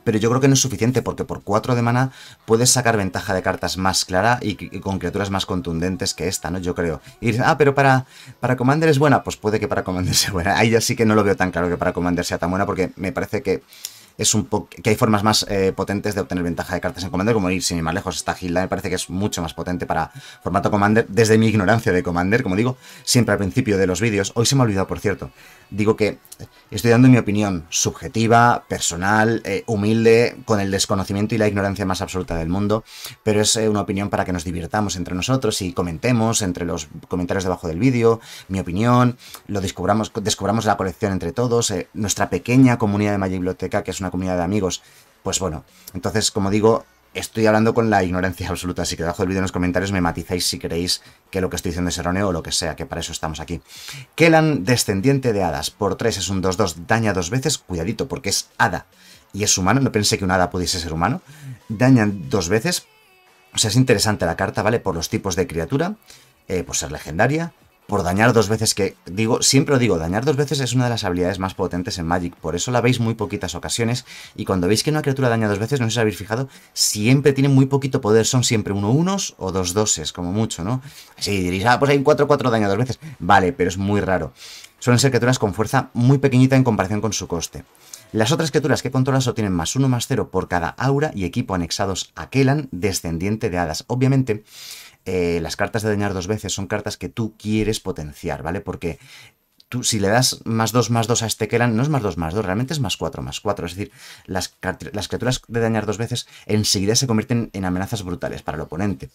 pero yo creo que no es suficiente porque por 4 de mana puedes sacar ventaja de cartas más clara y, con criaturas más contundentes que esta, ¿no? Yo creo. Y ah, pero para, para Commander es buena. Pues puede que para Commander sea buena. Ahí ya sí que no lo veo tan claro que para Commander sea tan buena porque me parece que es un que hay formas más eh, potentes de obtener ventaja de cartas en Commander, como ir sin ir más lejos, esta Gilda me parece que es mucho más potente para formato Commander, desde mi ignorancia de Commander, como digo, siempre al principio de los vídeos. Hoy se me ha olvidado, por cierto, digo que estoy dando mi opinión subjetiva, personal, eh, humilde, con el desconocimiento y la ignorancia más absoluta del mundo, pero es eh, una opinión para que nos divirtamos entre nosotros y comentemos entre los comentarios debajo del vídeo, mi opinión, lo descubramos, descubramos la colección entre todos, eh, nuestra pequeña comunidad de Maya Biblioteca, que es una comunidad de amigos. Pues bueno, entonces, como digo, Estoy hablando con la ignorancia absoluta, así que debajo del vídeo en los comentarios me matizáis si creéis que lo que estoy diciendo es erróneo o lo que sea, que para eso estamos aquí. Kelan, descendiente de hadas, por 3 es un 2-2, daña dos veces, cuidadito, porque es hada y es humano, no pensé que un hada pudiese ser humano, daña dos veces, o sea, es interesante la carta, ¿vale? Por los tipos de criatura, eh, por ser legendaria, por dañar dos veces, que digo, siempre lo digo, dañar dos veces es una de las habilidades más potentes en Magic, por eso la veis muy poquitas ocasiones, y cuando veis que una criatura daña dos veces, no sé si habéis fijado, siempre tiene muy poquito poder, son siempre uno unos o dos doses, como mucho, ¿no? Así diréis, ah, pues hay un 4-4 daña dos veces, vale, pero es muy raro. Suelen ser criaturas con fuerza muy pequeñita en comparación con su coste. Las otras criaturas que controlas obtienen más 1 más 0 por cada aura y equipo anexados a Kelan, descendiente de hadas. Obviamente, eh, las cartas de dañar dos veces son cartas que tú quieres potenciar, ¿vale? Porque Tú, si le das más dos, más dos a este eran, no es más dos, más dos realmente es más cuatro, más cuatro, Es decir, las, las criaturas de dañar dos veces enseguida se convierten en amenazas brutales para el oponente.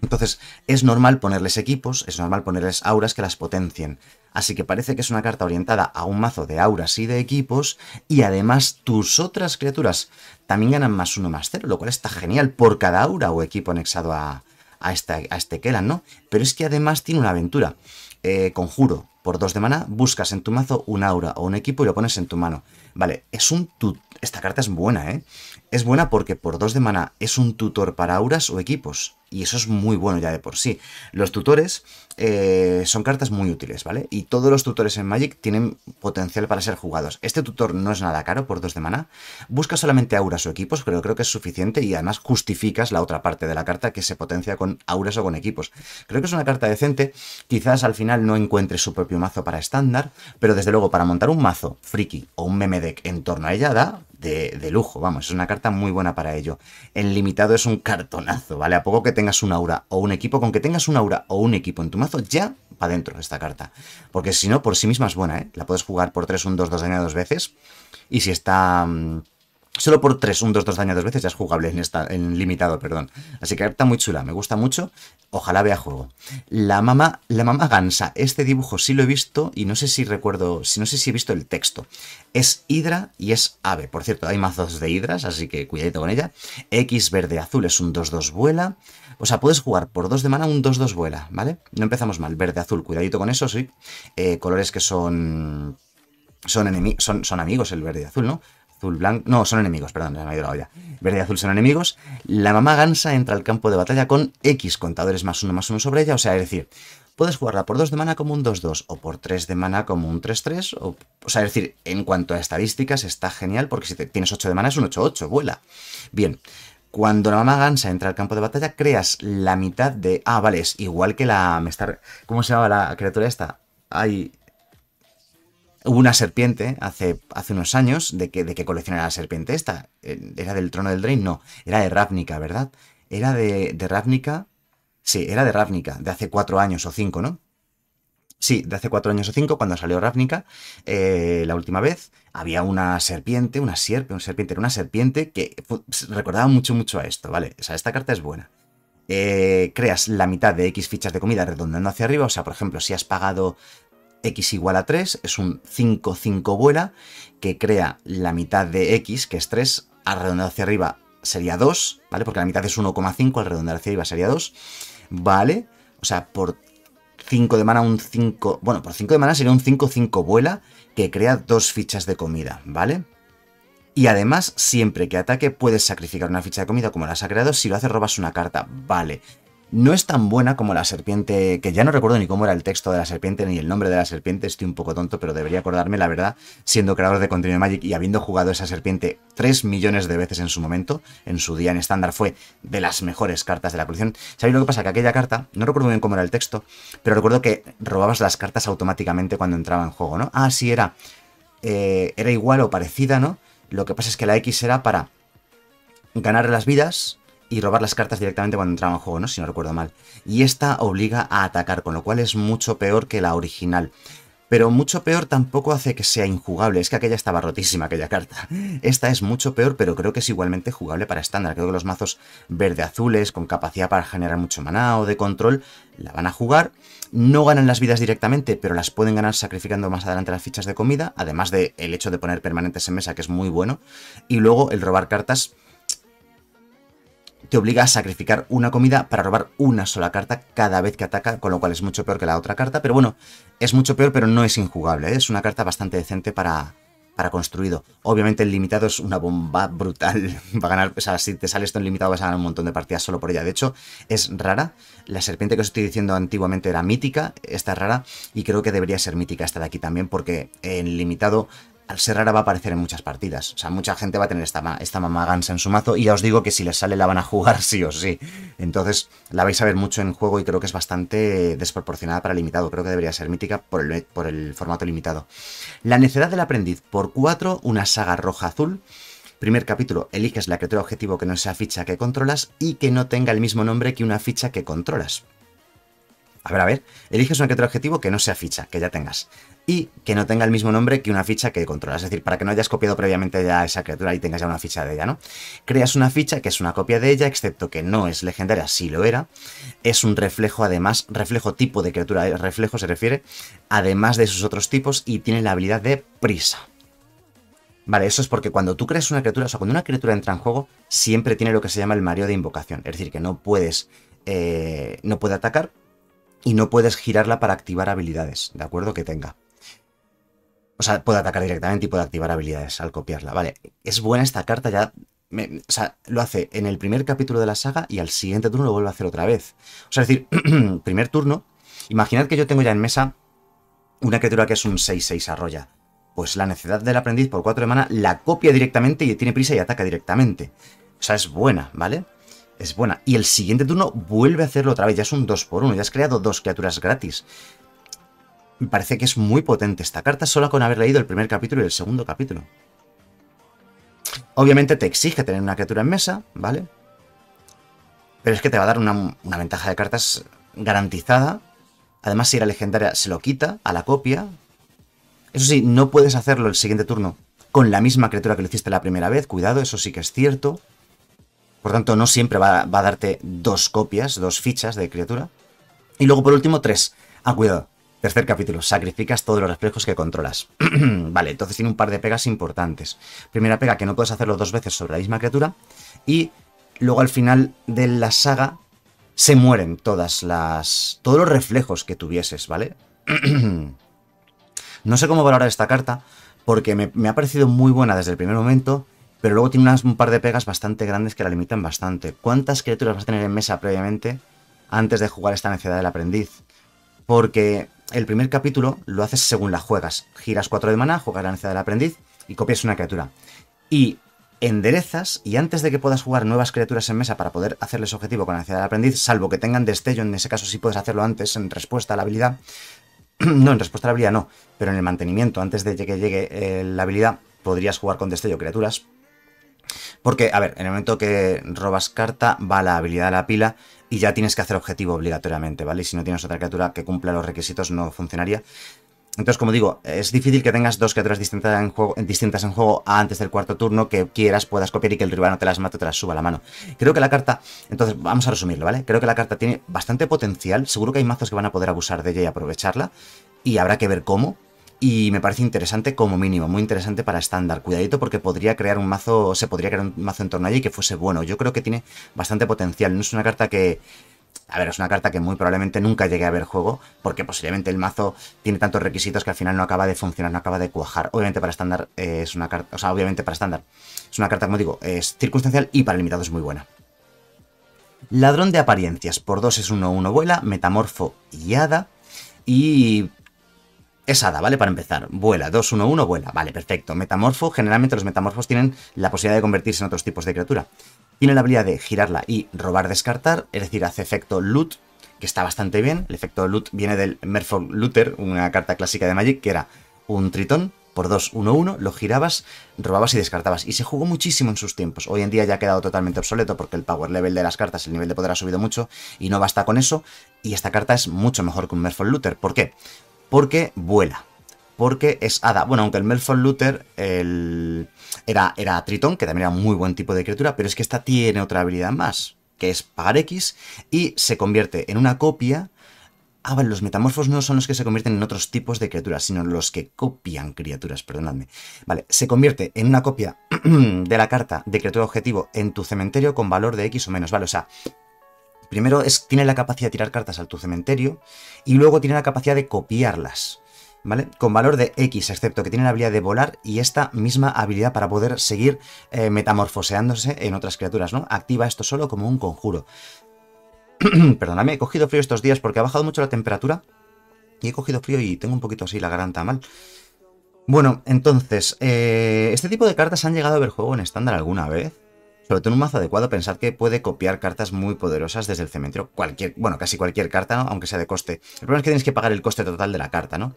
Entonces, es normal ponerles equipos, es normal ponerles auras que las potencien. Así que parece que es una carta orientada a un mazo de auras y de equipos, y además tus otras criaturas también ganan más uno, más cero, lo cual está genial por cada aura o equipo anexado a, a, este a este Kelan, ¿no? Pero es que además tiene una aventura. Eh, conjuro, por 2 de mana, buscas en tu mazo un aura o un equipo y lo pones en tu mano. Vale, es un tut esta carta es buena, ¿eh? Es buena porque por 2 de mana es un tutor para auras o equipos. Y eso es muy bueno ya de por sí. Los tutores eh, son cartas muy útiles, ¿vale? Y todos los tutores en Magic tienen potencial para ser jugados. Este tutor no es nada caro por 2 de mana Busca solamente auras o equipos, pero creo que es suficiente y además justificas la otra parte de la carta que se potencia con auras o con equipos. Creo que es una carta decente. Quizás al final no encuentre su propio mazo para estándar, pero desde luego para montar un mazo friki o un meme deck en torno a ella da de, lujo, vamos, es una carta muy buena para ello. En limitado es un cartonazo, ¿vale? A poco que tengas un aura o un equipo, con que tengas un aura o un equipo en tu mazo, ya para dentro esta carta. Porque si no, por sí misma es buena, ¿eh? La puedes jugar por 3, 1, 2, 2 daño dos veces. Y si está... Mm, Solo por 3, un 2-2 daño dos veces ya es jugable en, esta, en limitado, perdón. Así que está muy chula, me gusta mucho. Ojalá vea juego. La mamá, la mamá gansa. Este dibujo sí lo he visto y no sé si recuerdo, si no sé si he visto el texto. Es hidra y es ave. Por cierto, hay mazos de hidras, así que cuidadito con ella. X verde azul es un 2-2 vuela. O sea, puedes jugar por 2 de mana un 2-2 vuela, ¿vale? No empezamos mal. Verde azul, cuidadito con eso, sí. Eh, colores que son... Son, son, son amigos el verde azul, ¿no? azul, blanco. No, son enemigos, perdón, me ha ido la olla. Verde y azul son enemigos. La mamá gansa entra al campo de batalla con X contadores más uno más uno sobre ella. O sea, es decir, puedes jugarla por 2 de mana como un 2-2 o por 3 de mana como un 3-3. O, sea, es decir, en cuanto a estadísticas está genial porque si te, tienes 8 de mana es un 8-8, vuela. Bien. Cuando la mamá gansa entra al campo de batalla, creas la mitad de... Ah, vale, es igual que la... ¿Cómo se llama la criatura esta? hay... Hubo una serpiente hace, hace unos años de que, de que coleccionara la serpiente esta. Eh, ¿Era del trono del Drain? No, era de Ravnica, ¿verdad? Era de, Ravnica. Sí, era de Ravnica, de hace cuatro años o cinco, ¿no? Sí, de hace cuatro años o cinco, cuando salió Ravnica, eh, la última vez, había una serpiente, una sierpe, serpiente, una serpiente que recordaba mucho, mucho a esto, ¿vale? O sea, esta carta es buena. Eh, creas la mitad de X fichas de comida redondando hacia arriba, o sea, por ejemplo, si has pagado x igual a 3 es un 5, 5 vuela, que crea la mitad de x, que es 3, al redondar hacia arriba sería 2, ¿vale? Porque la mitad es 1,5, al redondear hacia arriba sería 2, ¿vale? O sea, por 5 de mana un 5, bueno, por 5 de mana sería un 5, 5 vuela, que crea dos fichas de comida, ¿vale? Y además, siempre que ataque, puedes sacrificar una ficha de comida como la has creado. Si lo haces, robas una carta. Vale no es tan buena como la serpiente, que ya no recuerdo ni cómo era el texto de la serpiente ni el nombre de la serpiente, estoy un poco tonto, pero debería acordarme, la verdad, siendo creador de contenido Magic y habiendo jugado esa serpiente 3 millones de veces en su momento, en su día en estándar fue de las mejores cartas de la colección. ¿Sabéis lo que pasa? Que aquella carta, no recuerdo bien cómo era el texto, pero recuerdo que robabas las cartas automáticamente cuando entraba en juego, ¿no? Ah, sí, era, eh, era igual o parecida, ¿no? Lo que pasa es que la X era para ganar las vidas, y robar las cartas directamente cuando entraba en juego, ¿no? Si no recuerdo mal. Y esta obliga a atacar, con lo cual es mucho peor que la original. Pero mucho peor tampoco hace que sea injugable, es que aquella estaba rotísima, aquella carta. Esta es mucho peor, pero creo que es igualmente jugable para estándar. Creo que los mazos verde-azules, con capacidad para generar mucho maná o de control, la van a jugar. No ganan las vidas directamente, pero las pueden ganar sacrificando más adelante las fichas de comida, además del hecho de poner permanentes en mesa, que es muy bueno. Y luego el robar cartas te obliga a sacrificar una comida para robar una sola carta cada vez que ataca, con lo cual es mucho peor que la otra carta, pero bueno, es mucho peor, pero no es injugable, ¿eh? es una carta bastante decente para, para construido. Obviamente el limitado es una bomba brutal, va a ganar, o sea, si te sale esto en limitado vas a ganar un montón de partidas solo por ella. De hecho, es rara, la serpiente que os estoy diciendo antiguamente era mítica, esta es rara, y creo que debería ser mítica esta de aquí también, porque en limitado al rara va a aparecer en muchas partidas. O sea, mucha gente va a tener esta, esta mamá gansa en su mazo y ya os digo que si les sale la van a jugar sí o sí. Entonces la vais a ver mucho en juego y creo que es bastante desproporcionada para limitado. Creo que debería ser mítica por el, por el formato limitado. La necedad del aprendiz por 4, una saga roja-azul. Primer capítulo, eliges la criatura objetivo que no sea ficha que controlas y que no tenga el mismo nombre que una ficha que controlas. A ver, a ver, eliges una criatura objetivo que no sea ficha, que ya tengas y que no tenga el mismo nombre que una ficha que controlas. Es decir, para que no hayas copiado previamente ya esa criatura y tengas ya una ficha de ella, ¿no? Creas una ficha que es una copia de ella, excepto que no es legendaria, sí lo era. Es un reflejo, además, reflejo tipo de criatura, eh, reflejo se refiere, además de sus otros tipos, y tiene la habilidad de prisa. Vale, eso es porque cuando tú creas una criatura, o sea, cuando una criatura entra en juego, siempre tiene lo que se llama el Mario de invocación. Es decir, que no puedes. Eh, no puede atacar y no puedes girarla para activar habilidades, ¿de acuerdo? Que tenga. O sea, puede atacar directamente y puede activar habilidades al copiarla. Vale, es buena esta carta ya. o sea, lo hace en el primer capítulo de la saga y al siguiente turno lo vuelve a hacer otra vez. O sea, es decir, primer turno. Imaginad que yo tengo ya en mesa una criatura que es un 6-6 arroya. Pues la necesidad del aprendiz por 4 de mana la copia directamente y tiene prisa y ataca directamente. O sea, es buena, ¿vale? Es buena. Y el siguiente turno vuelve a hacerlo otra vez. Ya es un 2 x 1 Ya has creado dos criaturas gratis. Me parece que es muy potente esta carta solo con haber leído el primer capítulo y el segundo capítulo. Obviamente te exige tener una criatura en mesa, ¿vale? Pero es que te va a dar una, ventaja de cartas garantizada. Además, si era legendaria, se lo quita a la copia. Eso sí, no puedes hacerlo el siguiente turno con la misma criatura que lo hiciste la primera vez. Cuidado, eso sí que es cierto. Por tanto, no siempre va, va a darte dos copias, dos fichas de criatura. Y luego, por último, tres. Ah, cuidado. Tercer capítulo, sacrificas todos los reflejos que controlas. vale, entonces tiene un par de pegas importantes. Primera pega, que no puedes hacerlo dos veces sobre la misma criatura. Y luego al final de la saga se mueren todas las... todos los reflejos que tuvieses, ¿vale? no sé cómo valorar esta carta, porque me, ha parecido muy buena desde el primer momento, pero luego tiene un par de pegas bastante grandes que la limitan bastante. ¿Cuántas criaturas vas a tener en mesa previamente antes de jugar esta necedad del aprendiz? porque el primer capítulo lo haces según las juegas. Giras 4 de maná, juegas la necesidad del aprendiz y copias una criatura. Y enderezas y antes de que puedas jugar nuevas criaturas en mesa para poder hacerles objetivo con la ansiedad del aprendiz, salvo que tengan destello, en ese caso sí puedes hacerlo antes en respuesta a la habilidad. no, en respuesta a la habilidad no, pero en el mantenimiento, antes de que llegue eh, la habilidad, podrías jugar con destello criaturas. Porque, a ver, en el momento que robas carta, va la habilidad a la pila, y ya tienes que hacer objetivo obligatoriamente, ¿vale? Y si no tienes otra criatura que cumpla los requisitos no funcionaría. Entonces, como digo, es difícil que tengas dos criaturas distintas en, juego, distintas en juego antes del cuarto turno que quieras, puedas copiar y que el rival no te las mate o te las suba a la mano. Creo que la carta, entonces vamos a resumirlo, ¿vale? Creo que la carta tiene bastante potencial, seguro que hay mazos que van a poder abusar de ella y aprovecharla, y habrá que ver cómo, y me parece interesante como mínimo, muy interesante para estándar. Cuidadito porque podría crear un mazo, se podría crear un mazo en torno a ella y que fuese bueno. Yo creo que tiene bastante potencial. No es una carta que, a ver, es una carta que muy probablemente nunca llegue a ver juego, porque posiblemente el mazo tiene tantos requisitos que al final no acaba de funcionar, no acaba de cuajar. Obviamente para estándar eh, es una carta, o sea, obviamente para estándar es una carta, como digo, es circunstancial y para limitado es muy buena. Ladrón de apariencias, por dos es 1-1 vuela, metamorfo y hada. Y es hada, ¿vale? Para empezar. Vuela, 2, 1, 1, vuela. Vale, perfecto. Metamorfo, generalmente los metamorfos tienen la posibilidad de convertirse en otros tipos de criatura. Tiene la habilidad de girarla y robar, descartar, es decir, hace efecto loot, que está bastante bien. El efecto loot viene del Merfolk Looter, una carta clásica de Magic, que era un tritón por 2, 1, 1, lo girabas, robabas y descartabas. Y se jugó muchísimo en sus tiempos. Hoy en día ya ha quedado totalmente obsoleto porque el power level de las cartas, el nivel de poder ha subido mucho y no basta con eso. Y esta carta es mucho mejor que un Merfolk Looter. ¿Por qué? porque vuela, porque es hada. Bueno, aunque el melford Luther era, era Tritón, que también era un muy buen tipo de criatura, pero es que esta tiene otra habilidad más, que es pagar X, y se convierte en una copia Ah, vale, los metamorfos no son los que se convierten en otros tipos de criaturas, sino los que copian criaturas, perdonadme. Vale, se convierte en una copia de la carta de criatura objetivo en tu cementerio con valor de X o menos, ¿vale? O sea, Primero es, tiene la capacidad de tirar cartas al tu cementerio y luego tiene la capacidad de copiarlas. ¿Vale? Con valor de X, excepto que tiene la habilidad de volar y esta misma habilidad para poder seguir eh, metamorfoseándose en otras criaturas, ¿no? Activa esto solo como un conjuro. Perdóname, he cogido frío estos días porque ha bajado mucho la temperatura y he cogido frío y tengo un poquito así la garganta mal. Bueno, entonces, eh, ¿este tipo de cartas han llegado a ver juego en estándar alguna vez? Sobre todo en un mazo adecuado, pensar que puede copiar cartas muy poderosas desde el cementerio. Cualquier, bueno, casi cualquier carta, aunque sea de coste. El problema es que tienes que pagar el coste total de la carta, ¿no?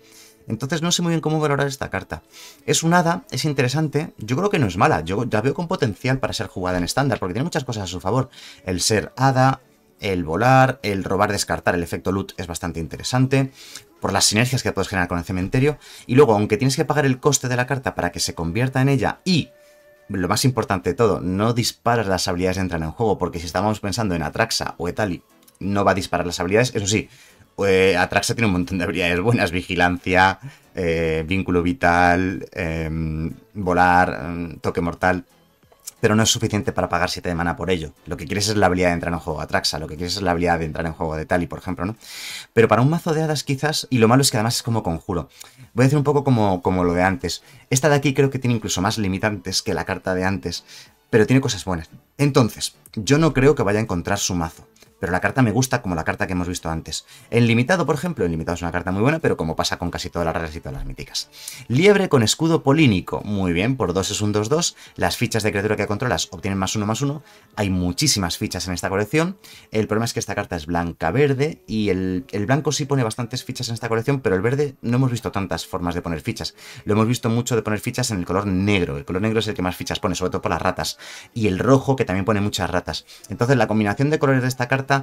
Entonces no sé muy bien cómo valorar esta carta. Es un hada, es interesante, yo creo que no es mala, yo ya veo con potencial para ser jugada en estándar, porque tiene muchas cosas a su favor. El ser hada, el volar, el robar, descartar, el efecto loot es bastante interesante, por las sinergias que puedes generar con el cementerio, y luego aunque tienes que pagar el coste de la carta para que se convierta en ella y lo más importante de todo, no disparas las habilidades de entrar en juego, porque si estábamos pensando en Atraxa o Etali, no va a disparar las habilidades, eso sí, eh, Atraxa tiene un montón de habilidades buenas, vigilancia, eh, vínculo vital, em, volar, em, toque mortal, pero no es suficiente para pagar 7 de mana por ello. Lo que quieres es la habilidad de entrar en juego Atraxa, lo que quieres es la habilidad de entrar en juego de Etali por ejemplo, ¿no? Pero para un mazo de hadas quizás, y lo malo es que además es como conjuro, Voy a decir un poco como, como lo de antes. Esta de aquí creo que tiene incluso más limitantes que la carta de antes, pero tiene cosas buenas. Entonces, yo no creo que vaya a encontrar su mazo pero la carta me gusta como la carta que hemos visto antes. El limitado, por ejemplo, el limitado es una carta muy buena, pero como pasa con casi todas las raras y todas las míticas. Liebre con escudo polínico, muy bien, por 2 es un 2-2, las fichas de criatura que controlas obtienen más 1 más 1, hay muchísimas fichas en esta colección, el problema es que esta carta es blanca-verde y el, el blanco sí pone bastantes fichas en esta colección, pero el verde no hemos visto tantas formas de poner fichas, lo hemos visto mucho de poner fichas en el color negro, el color negro es el que más fichas pone, sobre todo por las ratas, y el rojo que también pone muchas ratas. Entonces la combinación de colores de esta carta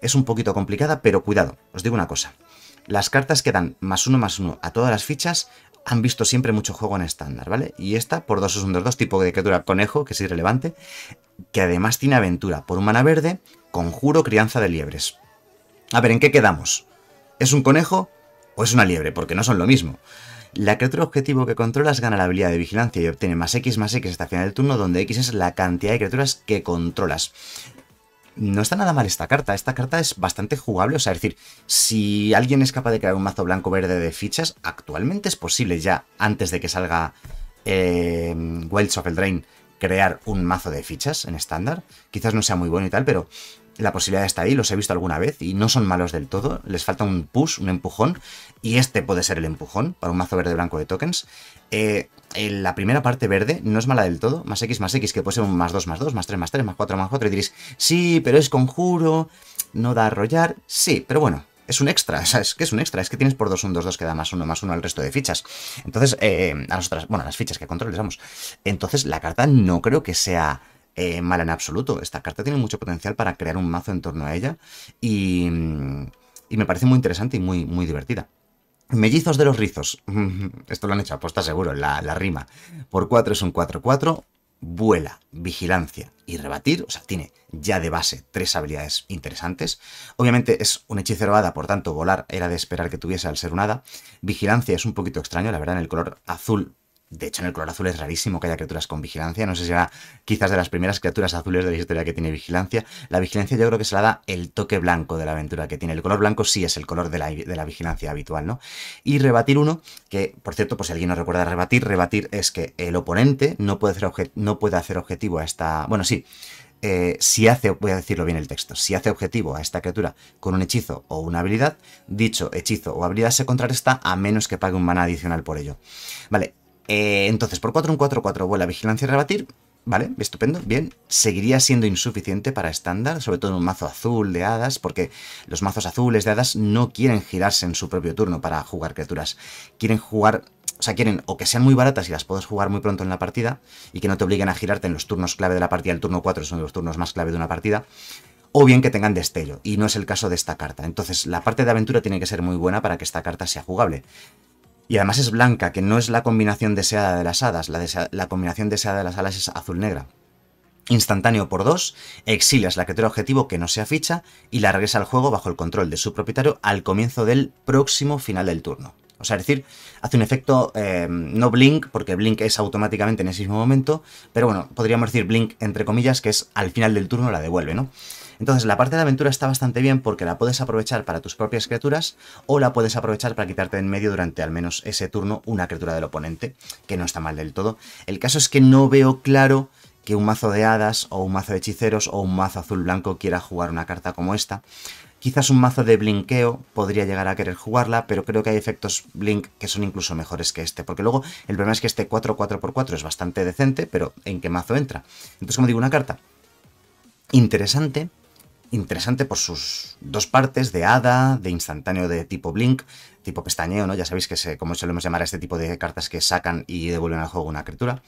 es un poquito complicada, pero cuidado, os digo una cosa. Las cartas que dan más uno más uno a todas las fichas han visto siempre mucho juego en estándar, ¿vale? Y esta, por dos, es un 2-2, tipo de criatura conejo, que es irrelevante, que además tiene aventura por humana verde, conjuro, crianza de liebres. A ver, ¿en qué quedamos? ¿Es un conejo o es una liebre? Porque no son lo mismo. La criatura objetivo que controlas gana la habilidad de vigilancia y obtiene más X más X hasta final del turno, donde X es la cantidad de criaturas que controlas no está nada mal esta carta. Esta carta es bastante jugable. O sea, es decir, si alguien es capaz de crear un mazo blanco-verde de fichas, actualmente es posible ya, antes de que salga eh, Wilds of Drain, crear un mazo de fichas en estándar. Quizás no sea muy bueno y tal, pero la posibilidad está ahí. Los he visto alguna vez y no son malos del todo. Les falta un push, un empujón y este puede ser el empujón para un mazo verde blanco de tokens. Eh, la primera parte verde no es mala del todo, más X más X, que puede ser un más 2 más 2, más 3 más 3, más 4 más 4, y diréis, sí, pero es conjuro, no da a arrollar, sí, pero bueno, es un extra, ¿sabes es que es un extra, es que tienes por 2 un 2 2 que da más 1 más 1 al resto de fichas. Entonces, eh, a las otras, bueno, a las fichas que controles, vamos. Entonces, la carta no creo que sea eh, mala en absoluto. Esta carta tiene mucho potencial para crear un mazo en torno a ella y, y me parece muy interesante y muy, muy divertida. Mellizos de los rizos. Esto lo han hecho aposta seguro, la, la rima. Por 4 es un 4-4. Vuela, vigilancia y rebatir. O sea, tiene ya de base tres habilidades interesantes. Obviamente es un hechicero hada, por tanto volar era de esperar que tuviese al ser un hada. Vigilancia es un poquito extraño, la verdad, en el color azul de hecho, en el color azul es rarísimo que haya criaturas con vigilancia. No sé si era quizás de las primeras criaturas azules de la historia que tiene vigilancia. La vigilancia yo creo que se la da el toque blanco de la aventura que tiene. El color blanco sí es el color de la, vigilancia habitual, ¿no? Y rebatir uno, que por cierto, pues si alguien no recuerda rebatir, rebatir es que el oponente no puede hacer, no puede hacer objetivo a esta... Bueno, sí. Eh, si hace, voy a decirlo bien el texto, si hace objetivo a esta criatura con un hechizo o una habilidad, dicho hechizo o habilidad se contrarresta a menos que pague un mana adicional por ello. Vale, eh, entonces, por 4 en 4, 4 vuela vigilancia y rebatir. Vale, estupendo, bien. Seguiría siendo insuficiente para estándar, sobre todo en un mazo azul de hadas, porque los mazos azules de hadas no quieren girarse en su propio turno para jugar criaturas. Quieren jugar o sea, quieren o que sean muy baratas y las puedas jugar muy pronto en la partida y que no te obliguen a girarte en los turnos clave de la partida. El turno 4 es uno de los turnos más clave de una partida. O bien que tengan destello, y no es el caso de esta carta. Entonces, la parte de aventura tiene que ser muy buena para que esta carta sea jugable. Y además es blanca, que no es la combinación deseada de las hadas. La, combinación deseada de las alas es azul-negra. Instantáneo por dos, exilias la criatura objetivo que no sea ficha y la regresa al juego bajo el control de su propietario al comienzo del próximo final del turno. O sea, es decir, hace un efecto eh, no blink, porque blink es automáticamente en ese mismo momento, pero bueno, podríamos decir blink entre comillas, que es al final del turno la devuelve, ¿no? Entonces la parte de aventura está bastante bien porque la puedes aprovechar para tus propias criaturas o la puedes aprovechar para quitarte en medio durante al menos ese turno una criatura del oponente, que no está mal del todo. El caso es que no veo claro que un mazo de hadas o un mazo de hechiceros o un mazo azul blanco quiera jugar una carta como esta. Quizás un mazo de blinqueo podría llegar a querer jugarla, pero creo que hay efectos blink que son incluso mejores que este, porque luego el problema es que este 4-4x4 es bastante decente, pero ¿en qué mazo entra? Entonces, como digo, una carta interesante, interesante por sus dos partes de hada, de instantáneo de tipo blink, tipo pestañeo, ¿no? Ya sabéis que se, como solemos llamar a este tipo de cartas que sacan y devuelven al juego una criatura,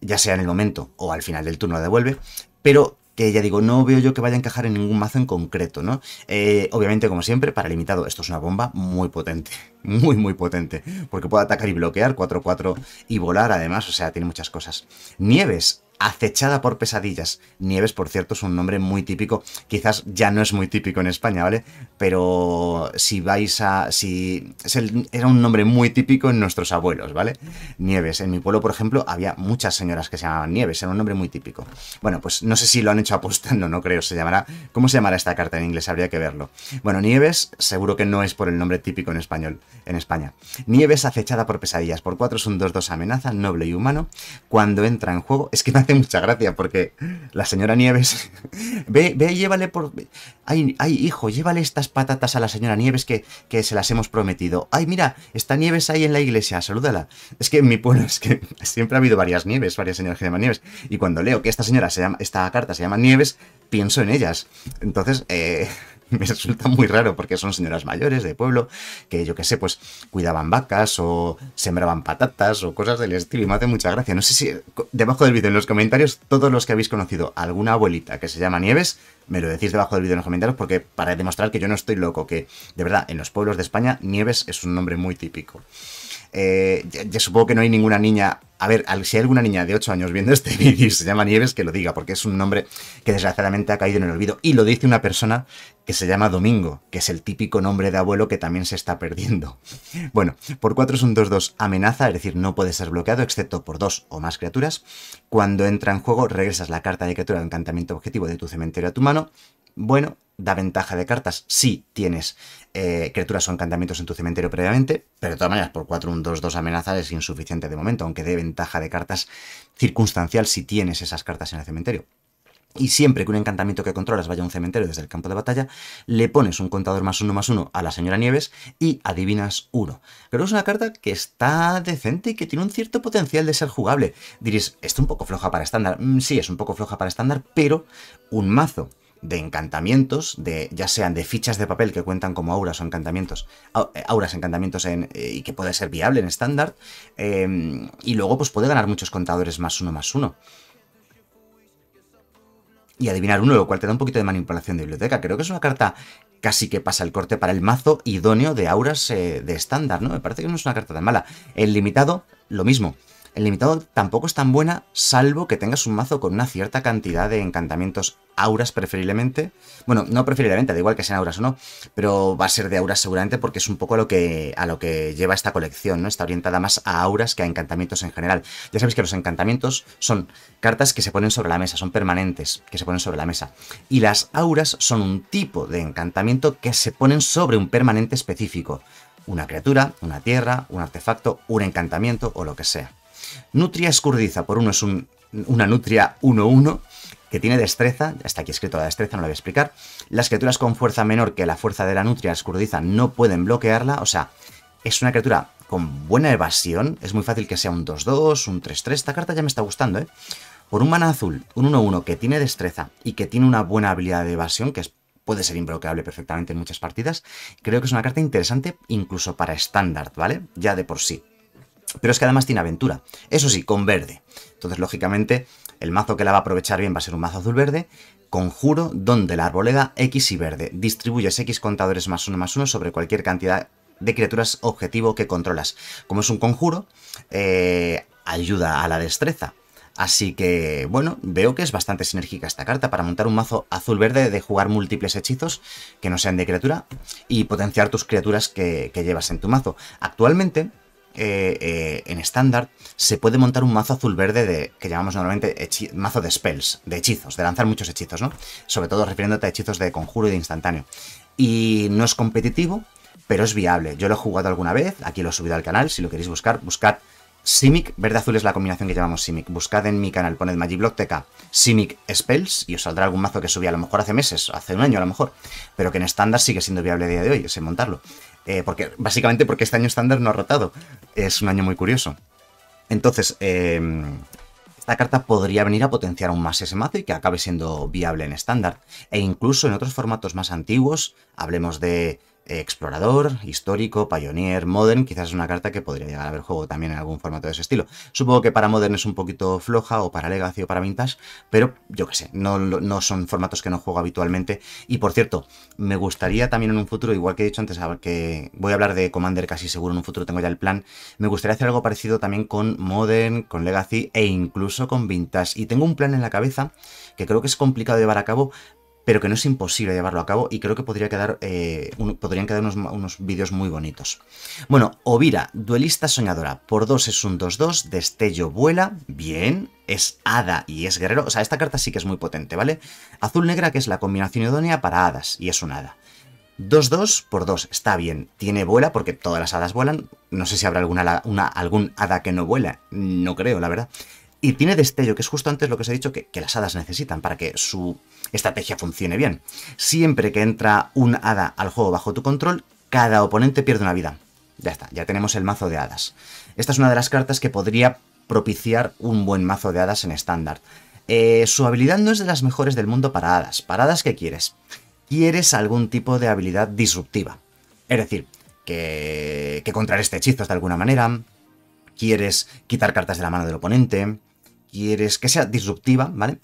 ya sea en el momento o al final del turno la devuelve, pero que ya digo, no veo yo que vaya a encajar en ningún mazo en concreto, ¿no? Eh, obviamente, como siempre, para limitado, esto es una bomba muy potente, muy, muy potente, porque puede atacar y bloquear 4-4 y volar además, o sea, tiene muchas cosas. Nieves, acechada por pesadillas. Nieves, por cierto, es un nombre muy típico, quizás ya no es muy típico en España, ¿vale? Pero si vais a... si era un nombre muy típico en nuestros abuelos, ¿vale? Nieves. En mi pueblo, por ejemplo, había muchas señoras que se llamaban Nieves, era un nombre muy típico. Bueno, pues no sé si lo han hecho apostando, no creo, se llamará... ¿Cómo se llamará esta carta en inglés? Habría que verlo. Bueno, Nieves seguro que no es por el nombre típico en español, en España. Nieves acechada por pesadillas, por cuatro es un 2-2 amenaza, noble y humano. Cuando entra en juego, es que me mucha gracia porque la señora Nieves. ve, ve, llévale por. Ay, hijo, llévale estas patatas a la señora Nieves que, que se las hemos prometido. Ay, mira, está Nieves ahí en la iglesia, salúdala. Es que en mi pueblo es que siempre ha habido varias Nieves, varias señoras que se llaman Nieves. Y cuando leo que esta señora se llama, esta carta se llama Nieves, pienso en ellas. Entonces, eh. me resulta muy raro porque son señoras mayores de pueblo que yo qué sé, pues cuidaban vacas o sembraban patatas o cosas del estilo y me hace mucha gracia. No sé si debajo del vídeo en los comentarios todos los que habéis conocido alguna abuelita que se llama Nieves, me lo decís debajo del vídeo en los comentarios porque para demostrar que yo no estoy loco, que de verdad en los pueblos de España Nieves es un nombre muy típico. Eh, supongo que no hay ninguna niña. A ver, si hay alguna niña de 8 años viendo este vídeo y se llama Nieves, que lo diga, porque es un nombre que desgraciadamente ha caído en el olvido. Y lo dice una persona que se llama Domingo, que es el típico nombre de abuelo que también se está perdiendo. Bueno, por 4 es un 2-2 amenaza, es decir, no puede ser bloqueado excepto por dos o más criaturas. Cuando entra en juego, regresas la carta de criatura de encantamiento objetivo de tu cementerio a tu mano. Bueno, da ventaja de cartas si tienes eh, criaturas o encantamientos en tu cementerio previamente, pero de todas maneras, por 4 un 2-2 amenaza es insuficiente de momento, aunque dé ventaja de cartas circunstancial si tienes esas cartas en el cementerio. Y siempre que un encantamiento que controlas vaya a un cementerio desde el campo de batalla, le pones un contador más uno más uno a la señora Nieves y adivinas uno. pero es una carta que está decente y que tiene un cierto potencial de ser jugable. Diréis, es un poco floja para estándar. Mm, sí, es un poco floja para estándar, pero un mazo de encantamientos, de, ya sean de fichas de papel que cuentan como auras o encantamientos, eh, auras, encantamientos en, eh, y que puede ser viable en estándar, eh, y luego pues puede ganar muchos contadores más uno más uno y adivinar uno, lo cual te da un poquito de manipulación de biblioteca. Creo que es una carta casi que pasa el corte para el mazo idóneo de auras eh, de estándar, ¿no? Me parece que no es una carta tan mala. El limitado, lo mismo el limitado tampoco es tan buena, salvo que tengas un mazo con una cierta cantidad de encantamientos auras preferiblemente. Bueno, no preferiblemente, da igual que sean auras o no, pero va a ser de auras seguramente porque es un poco a lo que, a lo que lleva esta colección, ¿no? Está orientada más a auras que a encantamientos en general. Ya sabéis que los encantamientos son cartas que se ponen sobre la mesa, son permanentes, que se ponen sobre la mesa. Y las auras son un tipo de encantamiento que se ponen sobre un permanente específico. Una criatura, una tierra, un artefacto, un encantamiento o lo que sea. Nutria escurdiza por uno es una Nutria 1-1 que tiene destreza, está aquí escrito la destreza, no la voy a explicar. Las criaturas con fuerza menor que la fuerza de la Nutria escurdiza no pueden bloquearla, o sea, es una criatura con buena evasión, es muy fácil que sea un 2-2, un 3-3, esta carta ya me está gustando, ¿eh? Por un mana azul, un 1-1 que tiene destreza y que tiene una buena habilidad de evasión, que puede ser imbloqueable perfectamente en muchas partidas, creo que es una carta interesante incluso para estándar, ¿vale? Ya de por sí. Pero es que además tiene aventura. Eso sí, con verde. Entonces, lógicamente, el mazo que la va a aprovechar bien va a ser un mazo azul-verde. Conjuro, donde la arboleda X y verde. Distribuyes X contadores más uno más uno sobre cualquier cantidad de criaturas objetivo que controlas. Como es un conjuro, eh, ayuda a la destreza. Así que, bueno, veo que es bastante sinérgica esta carta para montar un mazo azul-verde de jugar múltiples hechizos que no sean de criatura y potenciar tus criaturas que llevas en tu mazo. Actualmente, eh, eh, en estándar, se puede montar un mazo azul-verde de, que llamamos normalmente mazo de spells, de hechizos, de lanzar muchos hechizos, ¿no? Sobre todo refiriéndote a hechizos de conjuro y de instantáneo. Y no es competitivo, pero es viable. Yo lo he jugado alguna vez, aquí lo he subido al canal, si lo queréis buscar, buscar. Simic, verde azul es la combinación que llamamos Simic. Buscad en mi canal, poned MagiBlockTK, Simic Spells y os saldrá algún mazo que subí a lo mejor hace meses, hace un año a lo mejor, pero que en estándar sigue siendo viable a día de hoy, ese montarlo. Eh, porque, básicamente porque este año estándar no ha rotado. Es un año muy curioso. Entonces, em, esta carta podría venir a potenciar aún más ese mazo y que acabe siendo viable en estándar. E incluso en otros formatos más antiguos, hablemos de explorador, histórico, pioneer, modern, quizás es una carta que podría llegar a ver juego también en algún formato de ese estilo. Supongo que para modern es un poquito floja o para legacy o para vintage, pero yo qué sé, no, no son formatos que no juego habitualmente. Y por cierto, me gustaría también en un futuro, igual que he dicho antes, que voy a hablar de Commander casi seguro en un futuro, tengo ya el plan, me gustaría hacer algo parecido también con modern, con legacy e incluso con vintage. Y tengo un plan en la cabeza que creo que es complicado de llevar a cabo, pero que no es imposible llevarlo a cabo y creo que podría quedar, eh, podrían quedar unos, vídeos muy bonitos. Bueno, Ovira, duelista soñadora, por 2 es un 2-2, destello vuela, bien, es hada y es guerrero, o sea, esta carta sí que es muy potente, ¿vale? Azul negra que es la combinación idónea para hadas y es un hada. 2-2 por 2, está bien, tiene vuela porque todas las hadas vuelan, no sé si habrá alguna, una, algún hada que no vuela, no creo, la verdad. Y tiene destello, que es justo antes lo que os he dicho que las hadas necesitan para que su estrategia funcione bien. Siempre que entra un hada al juego bajo tu control, cada oponente pierde una vida. Ya está, ya tenemos el mazo de hadas. Esta es una de las cartas que podría propiciar un buen mazo de hadas en estándar. Eh, su habilidad no es de las mejores del mundo para hadas. ¿Para hadas qué quieres? Quieres algún tipo de habilidad disruptiva. Es decir, que, que este hechizos de alguna manera, quieres quitar cartas de la mano del oponente, quieres que sea disruptiva, ¿vale?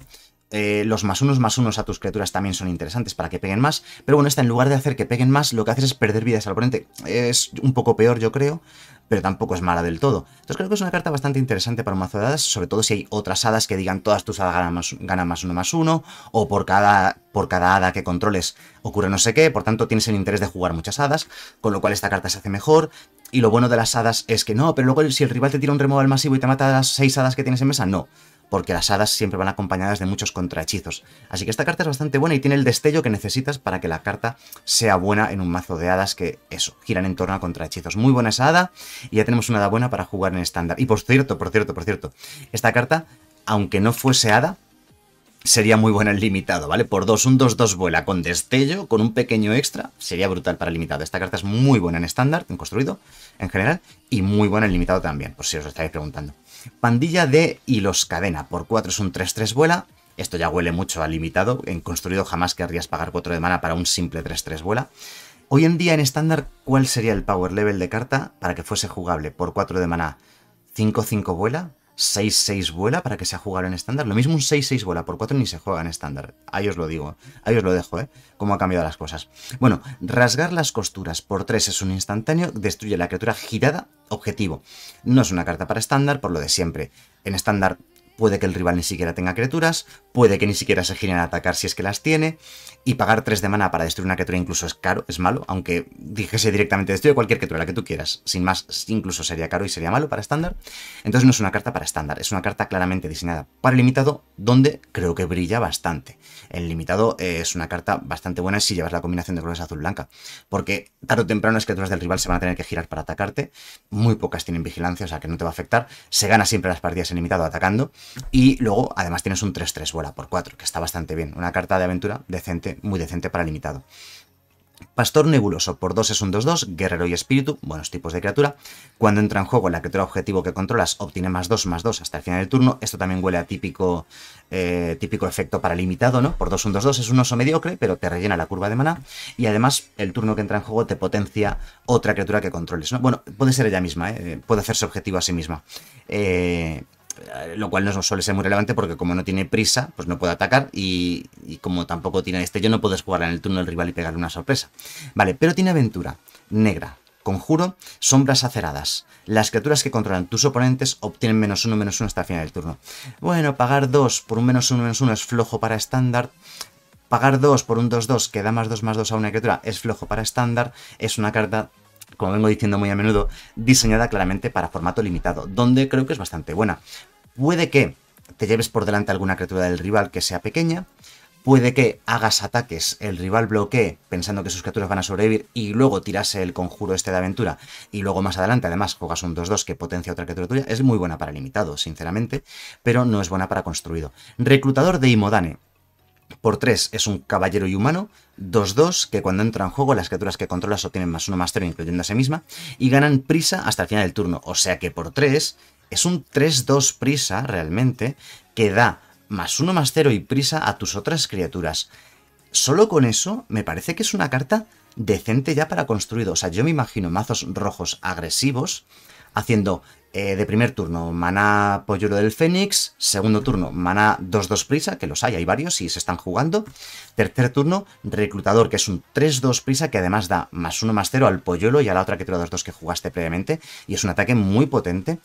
Eh, los más unos más unos a tus criaturas también son interesantes para que peguen más. Pero bueno, esta en lugar de hacer que peguen más, lo que haces es perder vidas al oponente. Es un poco peor, yo creo, pero tampoco es mala del todo. Entonces creo que es una carta bastante interesante para un mazo de hadas, sobre todo si hay otras hadas que digan todas tus hadas ganan más, más uno más uno, o por cada, por cada hada que controles ocurre no sé qué, por tanto tienes el interés de jugar muchas hadas, con lo cual esta carta se hace mejor. Y lo bueno de las hadas es que no, pero luego si el rival te tira un removal masivo y te mata las seis hadas que tienes en mesa, no porque las hadas siempre van acompañadas de muchos contrahechizos. Así que esta carta es bastante buena y tiene el destello que necesitas para que la carta sea buena en un mazo de hadas que, eso, giran en torno a contrahechizos. Muy buena esa hada y ya tenemos una hada buena para jugar en estándar. Y por cierto, por cierto, por cierto, esta carta, aunque no fuese hada, sería muy buena en limitado, ¿vale? Por 2, un 2-2 vuela con destello, con un pequeño extra, sería brutal para limitado. Esta carta es muy buena en estándar, en construido, en general, y muy buena en limitado también, por si os estáis preguntando. Pandilla de hilos cadena. Por 4 es un 3-3 vuela. Esto ya huele mucho a limitado. En construido jamás querrías pagar 4 de mana para un simple 3-3 vuela. Hoy en día en estándar, ¿cuál sería el power level de carta para que fuese jugable? Por 4 de mana, 5-5 vuela. 6-6 vuela para que sea jugado en estándar. Lo mismo un 6-6 vuela por 4 ni se juega en estándar. Ahí os lo digo, ahí os lo dejo, ¿eh? Cómo ha cambiado las cosas. Bueno, rasgar las costuras por 3 es un instantáneo, destruye la criatura girada, objetivo. No es una carta para estándar, por lo de siempre. En estándar puede que el rival ni siquiera tenga criaturas, puede que ni siquiera se giren a atacar si es que las tiene, y pagar 3 de mana para destruir una criatura incluso es caro, es malo, aunque dijese directamente destruye cualquier criatura, la que tú quieras, sin más, incluso sería caro y sería malo para estándar. Entonces no es una carta para estándar, es una carta claramente diseñada para el limitado, donde creo que brilla bastante. El limitado eh, es una carta bastante buena si llevas la combinación de colores azul-blanca, porque tarde o temprano las criaturas del rival se van a tener que girar para atacarte, muy pocas tienen vigilancia, o sea que no te va a afectar, se gana siempre las partidas en limitado atacando, y luego, además, tienes un 3-3 vuela por 4, que está bastante bien. Una carta de aventura decente, muy decente para limitado. Pastor Nebuloso, por 2 es un 2-2, Guerrero y Espíritu, buenos tipos de criatura. Cuando entra en juego la criatura objetivo que controlas obtiene más 2, más 2 hasta el final del turno. Esto también huele a típico, eh, típico efecto para limitado, ¿no? Por 2 un 2-2 es un oso mediocre, pero te rellena la curva de mana Y además, el turno que entra en juego te potencia otra criatura que controles, ¿no? Bueno, puede ser ella misma, ¿eh? puede hacerse objetivo a sí misma. Eh, eh, lo cual no suele ser muy relevante porque como no tiene prisa, pues no puede atacar y, como tampoco tiene este yo no puedes jugar en el turno del rival y pegarle una sorpresa. Vale, pero tiene aventura, negra, Conjuro, sombras aceradas. Las criaturas que controlan tus oponentes obtienen menos uno, menos uno hasta el final del turno. Bueno, pagar dos por un menos uno, menos uno es flojo para estándar. Pagar 2 por un 2-2 que da más 2 más 2 a una criatura es flojo para estándar. Es una carta como vengo diciendo muy a menudo, diseñada claramente para formato limitado, donde creo que es bastante buena. Puede que te lleves por delante alguna criatura del rival que sea pequeña, puede que hagas ataques, el rival bloquee pensando que sus criaturas van a sobrevivir y luego tirase el conjuro este de aventura y luego más adelante además juegas un 2-2 que potencia otra criatura es muy buena para limitado, sinceramente, pero no es buena para construido. Reclutador de Imodane. Por 3 es un caballero y humano, 2-2, que cuando entra en juego las criaturas que controlas obtienen más 1 más 0, incluyendo a sí misma, y ganan prisa hasta el final del turno. O sea que por 3 es un 3-2 prisa realmente, que da más 1 más 0 y prisa a tus otras criaturas. Solo con eso me parece que es una carta decente ya para construido. O sea, yo me imagino mazos rojos agresivos haciendo eh, de primer turno mana polluelo del Fénix, segundo turno mana 2-2 Prisa, que los hay, hay varios y se están jugando, tercer turno Reclutador, que es un 3-2 Prisa que además da más 1 más 0 al Polluelo y a la otra criatura 2-2 que jugaste previamente y es un ataque muy potente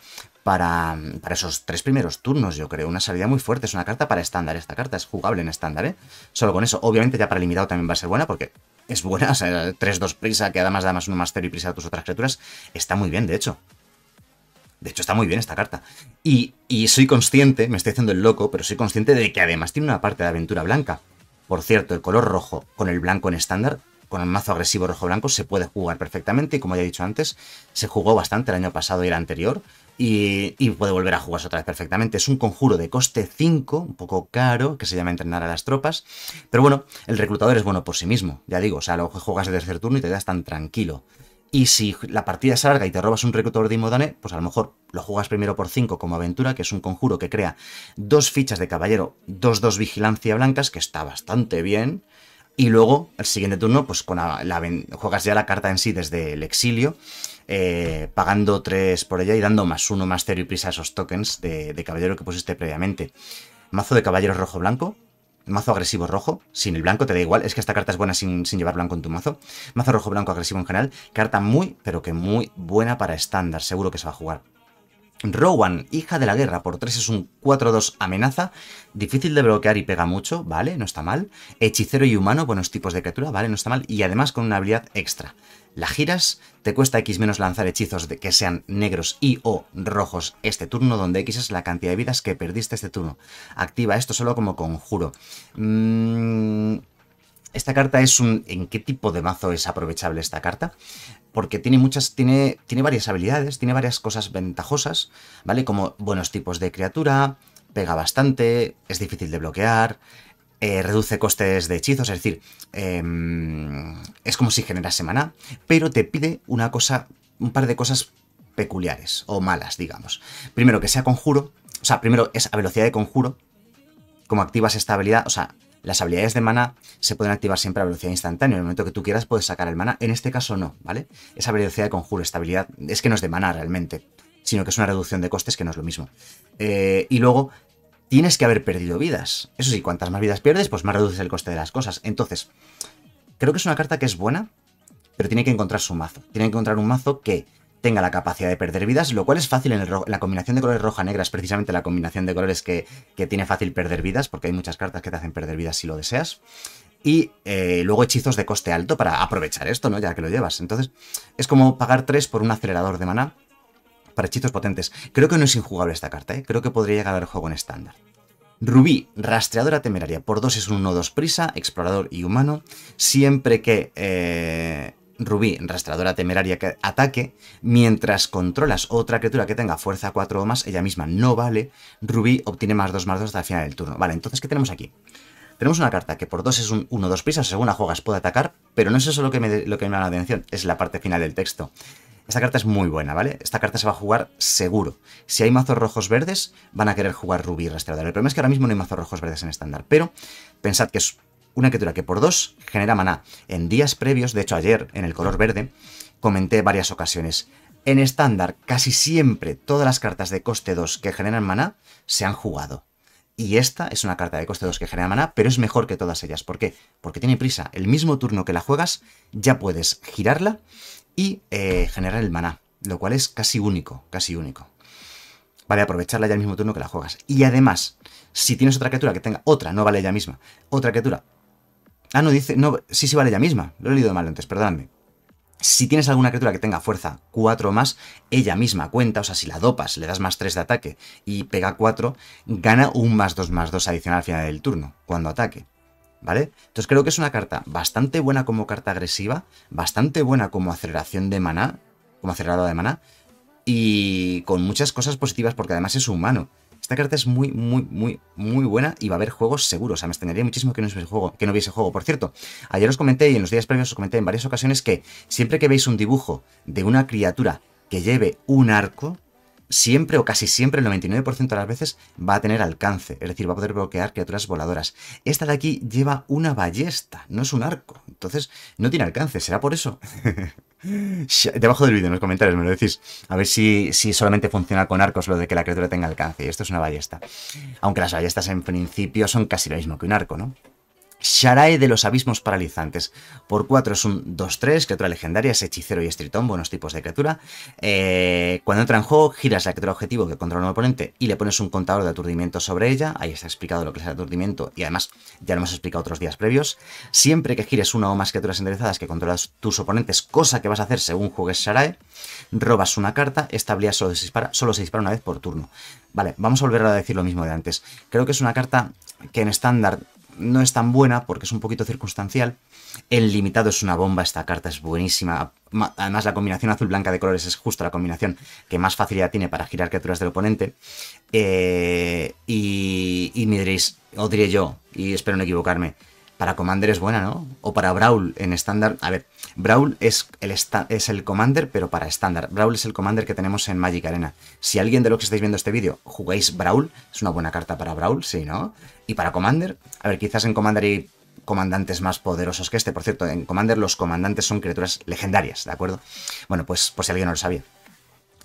para, para, esos tres primeros turnos, yo creo. Una salida muy fuerte. Es una carta para estándar. Esta carta es jugable en estándar, ¿eh? Solo con eso. Obviamente, ya para limitado también va a ser buena porque es buena. O sea, 3-2 prisa, que además da más 1 más 0 y prisa a tus otras criaturas. Está muy bien, de hecho. De hecho, está muy bien esta carta. Y, soy consciente, me estoy haciendo el loco, pero soy consciente de que además tiene una parte de aventura blanca. Por cierto, el color rojo con el blanco en estándar, con el mazo agresivo rojo-blanco, se puede jugar perfectamente. Y como ya he dicho antes, se jugó bastante el año pasado y el anterior. Y, puede volver a jugarse otra vez perfectamente. Es un conjuro de coste 5, un poco caro, que se llama entrenar a las tropas. Pero bueno, el reclutador es bueno por sí mismo, ya digo, o sea, lo juegas el tercer turno y te das tan tranquilo. Y si la partida es larga y te robas un reclutador de Imodane, pues a lo mejor lo juegas primero por 5 como aventura, que es un conjuro que crea dos fichas de caballero, 2-2 vigilancia blancas, que está bastante bien. Y luego, el siguiente turno, pues con la, juegas ya la carta en sí desde el exilio, eh, pagando 3 por ella y dando más 1 más 0 y prisa a esos tokens de, de caballero que pusiste previamente. Mazo de caballeros rojo-blanco, mazo agresivo rojo, sin el blanco, te da igual, es que esta carta es buena sin, llevar blanco en tu mazo. Mazo rojo blanco agresivo en general, carta muy, pero que muy buena para estándar, seguro que se va a jugar. Rowan, hija de la guerra, por 3 es un 4-2 amenaza, difícil de bloquear y pega mucho, vale, no está mal. Hechicero y humano, buenos tipos de criatura, vale, no está mal, y además con una habilidad extra la giras, te cuesta X menos lanzar hechizos de que sean negros y o rojos este turno, donde X es la cantidad de vidas que perdiste este turno. Activa esto solo como conjuro. Mm, esta carta es un... ¿En qué tipo de mazo es aprovechable esta carta? Porque tiene muchas... Tiene, tiene varias habilidades, tiene varias cosas ventajosas, ¿vale? Como buenos tipos de criatura, pega bastante, es difícil de bloquear, eh, reduce costes de hechizos, es decir, em, es como si generase maná, pero te pide una cosa, un par de cosas peculiares o malas, digamos. Primero, que sea conjuro, o sea, primero es a velocidad de conjuro, como activas esta habilidad, o sea, las habilidades de maná se pueden activar siempre a velocidad instantánea, en el momento que tú quieras puedes sacar el maná, en este caso no, ¿vale? Esa velocidad de conjuro, esta habilidad, es que no es de maná realmente, sino que es una reducción de costes que no es lo mismo. Eh, y luego tienes que haber perdido vidas. Eso sí, cuantas más vidas pierdes, pues más reduces el coste de las cosas. Entonces, creo que es una carta que es buena, pero tiene que encontrar su mazo. Tiene que encontrar un mazo que tenga la capacidad de perder vidas, lo cual es fácil en, la combinación de colores roja-negra, es precisamente la combinación de colores que, tiene fácil perder vidas, porque hay muchas cartas que te hacen perder vidas si lo deseas. Y eh, luego hechizos de coste alto para aprovechar esto, ¿no? Ya que lo llevas. Entonces, es como pagar 3 por un acelerador de maná, para hechizos potentes. Creo que no es injugable esta carta, ¿eh? creo que podría llegar al juego en estándar. Rubí, rastreadora temeraria, por 2 es un 1-2 prisa, explorador y humano. Siempre que eh, Rubí, rastreadora temeraria, que ataque, mientras controlas otra criatura que tenga fuerza 4 o más, ella misma no vale, Rubí obtiene más 2 más 2 hasta el final del turno. Vale, entonces, ¿qué tenemos aquí? Tenemos una carta que por 2 es un 1-2 prisa, según la juegas puede atacar, pero no es eso lo que me, lo que me llama la atención, es la parte final del texto. Esta carta es muy buena, ¿vale? Esta carta se va a jugar seguro. Si hay mazos rojos verdes, van a querer jugar Rubí y Rastreador. El problema es que ahora mismo no hay mazos rojos verdes en estándar, pero pensad que es una criatura que por dos genera maná. En días previos, de hecho ayer en el color verde, comenté varias ocasiones. En estándar, casi siempre todas las cartas de coste 2 que generan maná se han jugado. Y esta es una carta de coste 2 que genera maná, pero es mejor que todas ellas. ¿Por qué? Porque tiene prisa. El mismo turno que la juegas, ya puedes girarla y eh, generar el maná, lo cual es casi único, casi único. Vale, aprovecharla ya el mismo turno que la juegas. Y además, si tienes otra criatura que tenga otra, no vale ella misma, otra criatura. Ah, no, dice, no, sí, sí vale ella misma, lo he leído mal antes, perdóname. Si tienes alguna criatura que tenga fuerza 4 más, ella misma cuenta, o sea, si la dopas, le das más 3 de ataque y pega 4, gana un más 2 más 2 adicional al final del turno, cuando ataque. ¿vale? Entonces creo que es una carta bastante buena como carta agresiva, bastante buena como aceleración de maná, como acelerada de maná, y con muchas cosas positivas porque además es humano. Esta carta es muy, muy, muy, muy buena y va a haber juegos seguros. O sea, me extrañaría muchísimo que no, hubiese juego, que no hubiese juego. Por cierto, ayer os comenté y en los días previos os comenté en varias ocasiones que siempre que veis un dibujo de una criatura que lleve un arco, siempre o casi siempre, el 99% de las veces, va a tener alcance, es decir, va a poder bloquear criaturas voladoras. Esta de aquí lleva una ballesta, no es un arco, entonces no tiene alcance, ¿será por eso? Debajo del vídeo, en los comentarios, me lo decís. A ver si, si solamente funciona con arcos lo de que la criatura tenga alcance. Y esto es una ballesta. Aunque las ballestas en principio son casi lo mismo que un arco, ¿no? Sharae de los Abismos Paralizantes. Por 4 es un 2-3, criatura legendaria, es hechicero y estritón buenos tipos de criatura. Eh, cuando entra en juego, giras la criatura objetivo que controla un oponente y le pones un contador de aturdimiento sobre ella. Ahí está explicado lo que es el aturdimiento y además ya lo hemos explicado otros días previos. Siempre que gires una o más criaturas enderezadas que controlas tus oponentes, cosa que vas a hacer según juegues Sharae, robas una carta. Esta habilidad solo se dispara, solo se dispara una vez por turno. Vale, vamos a volver a decir lo mismo de antes. Creo que es una carta que en estándar no es tan buena porque es un poquito circunstancial. El limitado es una bomba, esta carta es buenísima. Además, la combinación azul-blanca de colores es justo la combinación que más facilidad tiene para girar criaturas del oponente. Eh, y, y me diréis, o diré yo, y espero no equivocarme, para Commander es buena, ¿no? O para Brawl en estándar. A ver, Brawl es el, es el Commander, pero para estándar. Brawl es el Commander que tenemos en Magic Arena. Si alguien de los que estáis viendo este vídeo jugáis Brawl, es una buena carta para Brawl, sí, ¿no? Y para Commander, a ver, quizás en Commander hay comandantes más poderosos que este. Por cierto, en Commander los comandantes son criaturas legendarias, ¿de acuerdo? Bueno, pues si alguien no lo sabía.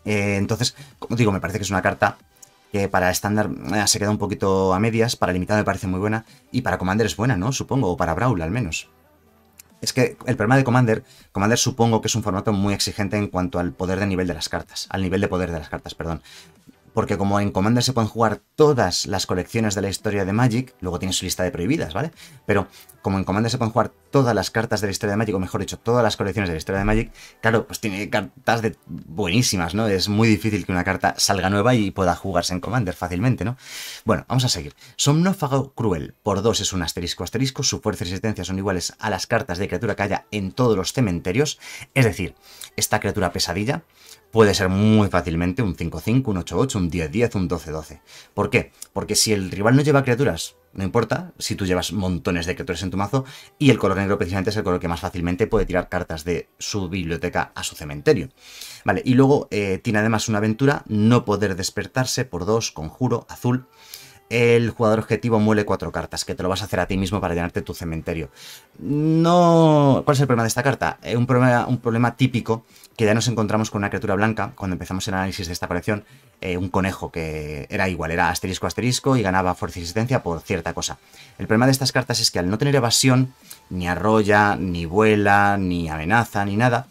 Eh, entonces, como digo, me parece que es una carta que para estándar eh, se queda un poquito a medias, para limitado me parece muy buena, y para Commander es buena, ¿no? Supongo, o para Brawl al menos. Es que el problema de Commander, Commander supongo que es un formato muy exigente en cuanto al poder de nivel de las cartas, al nivel de poder de las cartas, perdón porque como en Commander se pueden jugar todas las colecciones de la historia de Magic, luego tiene su lista de prohibidas, ¿vale? Pero como en Commander se pueden jugar todas las cartas de la historia de Magic, o mejor dicho, todas las colecciones de la historia de Magic, claro, pues tiene cartas de buenísimas, ¿no? Es muy difícil que una carta salga nueva y pueda jugarse en Commander fácilmente, ¿no? Bueno, vamos a seguir. Somnófago Cruel, por 2 es un asterisco asterisco, su fuerza y resistencia son iguales a las cartas de criatura que haya en todos los cementerios, es decir, esta criatura pesadilla puede ser muy fácilmente un 5-5, un 8-8, un 10-10, un 12-12. ¿Por qué? Porque si el rival no lleva criaturas, no importa si tú llevas montones de criaturas en tu mazo, y el color negro precisamente es el color que más fácilmente puede tirar cartas de su biblioteca a su cementerio. Vale, y luego eh, tiene además una aventura, no poder despertarse por dos, conjuro, azul. El jugador objetivo muele cuatro cartas, que te lo vas a hacer a ti mismo para llenarte tu cementerio. No. ¿Cuál es el problema de esta carta? es eh, un, problema, un problema típico que ya nos encontramos con una criatura blanca cuando empezamos el análisis de esta colección, eh, un conejo que era igual, era asterisco asterisco y ganaba fuerza y resistencia por cierta cosa. El problema de estas cartas es que al no tener evasión, ni arrolla, ni vuela, ni amenaza, ni nada,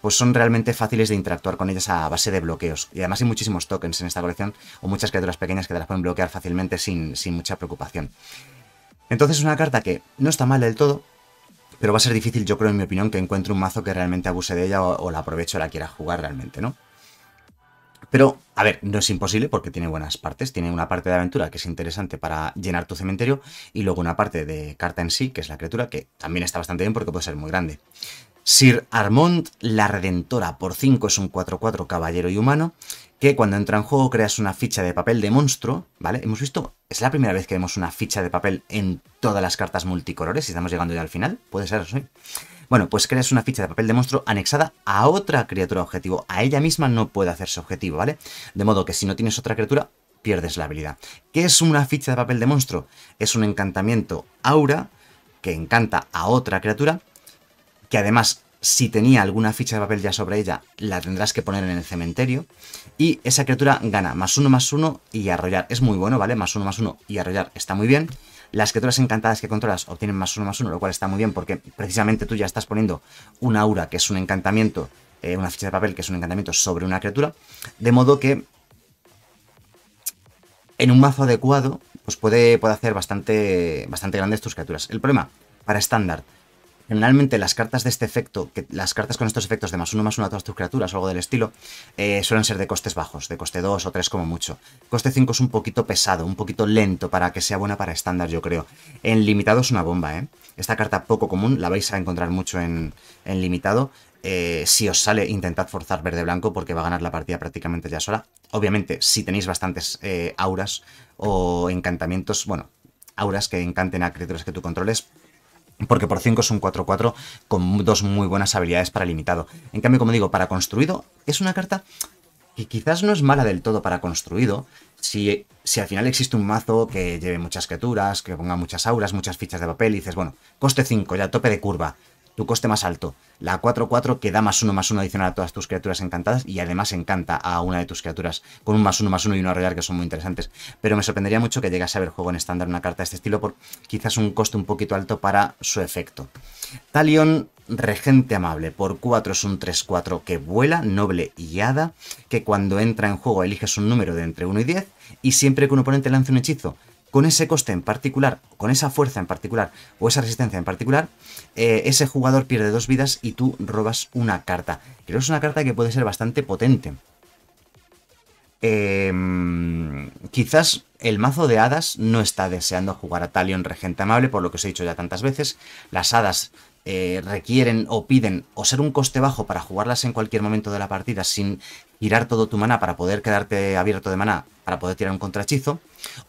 pues son realmente fáciles de interactuar con ellas a base de bloqueos. Y además hay muchísimos tokens en esta colección o muchas criaturas pequeñas que te las pueden bloquear fácilmente sin, sin mucha preocupación. Entonces es una carta que no está mal del todo, pero va a ser difícil, yo creo, en mi opinión, que encuentre un mazo que realmente abuse de ella o, la aproveche o la quiera jugar realmente, ¿no? Pero, a ver, no es imposible porque tiene buenas partes. Tiene una parte de aventura que es interesante para llenar tu cementerio y luego una parte de carta en sí, que es la criatura, que también está bastante bien porque puede ser muy grande. Sir Armond, la Redentora, por 5 es un 4-4 caballero y humano que cuando entra en juego creas una ficha de papel de monstruo, ¿vale? Hemos visto, es la primera vez que vemos una ficha de papel en todas las cartas multicolores, y estamos llegando ya al final, puede ser, eso. Bueno, pues creas una ficha de papel de monstruo anexada a otra criatura objetivo, a ella misma no puede hacerse objetivo, ¿vale? De modo que si no tienes otra criatura, pierdes la habilidad. ¿Qué es una ficha de papel de monstruo? Es un encantamiento aura que encanta a otra criatura, que además si tenía alguna ficha de papel ya sobre ella, la tendrás que poner en el cementerio. Y esa criatura gana más uno, más uno y arrollar. Es muy bueno, ¿vale? Más uno, más uno y arrollar está muy bien. Las criaturas encantadas que controlas obtienen más uno, más uno, lo cual está muy bien porque precisamente tú ya estás poniendo un aura, que es un encantamiento, eh, una ficha de papel, que es un encantamiento sobre una criatura. De modo que en un mazo adecuado, pues puede, puede hacer bastante, bastante grandes tus criaturas. El problema, para estándar, Generalmente las cartas de este efecto, las cartas con estos efectos de más uno más uno a todas tus criaturas o algo del estilo, eh, suelen ser de costes bajos, de coste 2 o 3 como mucho. Coste 5 es un poquito pesado, un poquito lento para que sea buena para estándar, yo creo. En limitado es una bomba, ¿eh? Esta carta poco común la vais a encontrar mucho en, limitado. Eh, si os sale, intentad forzar verde-blanco porque va a ganar la partida prácticamente ya sola. Obviamente, si tenéis bastantes eh, auras o encantamientos, bueno, auras que encanten a criaturas que tú controles, porque por 5 es un 4-4 con dos muy buenas habilidades para limitado. En cambio, como digo, para construido es una carta que quizás no es mala del todo para construido. Si, al final existe un mazo que lleve muchas criaturas, que ponga muchas auras, muchas fichas de papel y dices, bueno, coste 5, ya tope de curva, tu coste más alto. La 4-4 que da más uno más uno adicional a todas tus criaturas encantadas y además encanta a una de tus criaturas con un más uno más uno y un arreglar que son muy interesantes. Pero me sorprendería mucho que llegase a ver juego en estándar una carta de este estilo por quizás un coste un poquito alto para su efecto. Talion Regente Amable por 4 es un 3-4 que vuela, noble y hada, que cuando entra en juego eliges un número de entre 1 y 10 y siempre que un oponente lance un hechizo con ese coste en particular, con esa fuerza en particular o esa resistencia en particular, eh, ese jugador pierde dos vidas y tú robas una carta. Creo es una carta que puede ser bastante potente. Em, quizás el mazo de hadas no está deseando jugar a Talion Regente Amable, por lo que os he dicho ya tantas veces. Las hadas eh, requieren o piden o ser un coste bajo para jugarlas en cualquier momento de la partida sin tirar todo tu maná para poder quedarte abierto de maná para poder tirar un contrachizo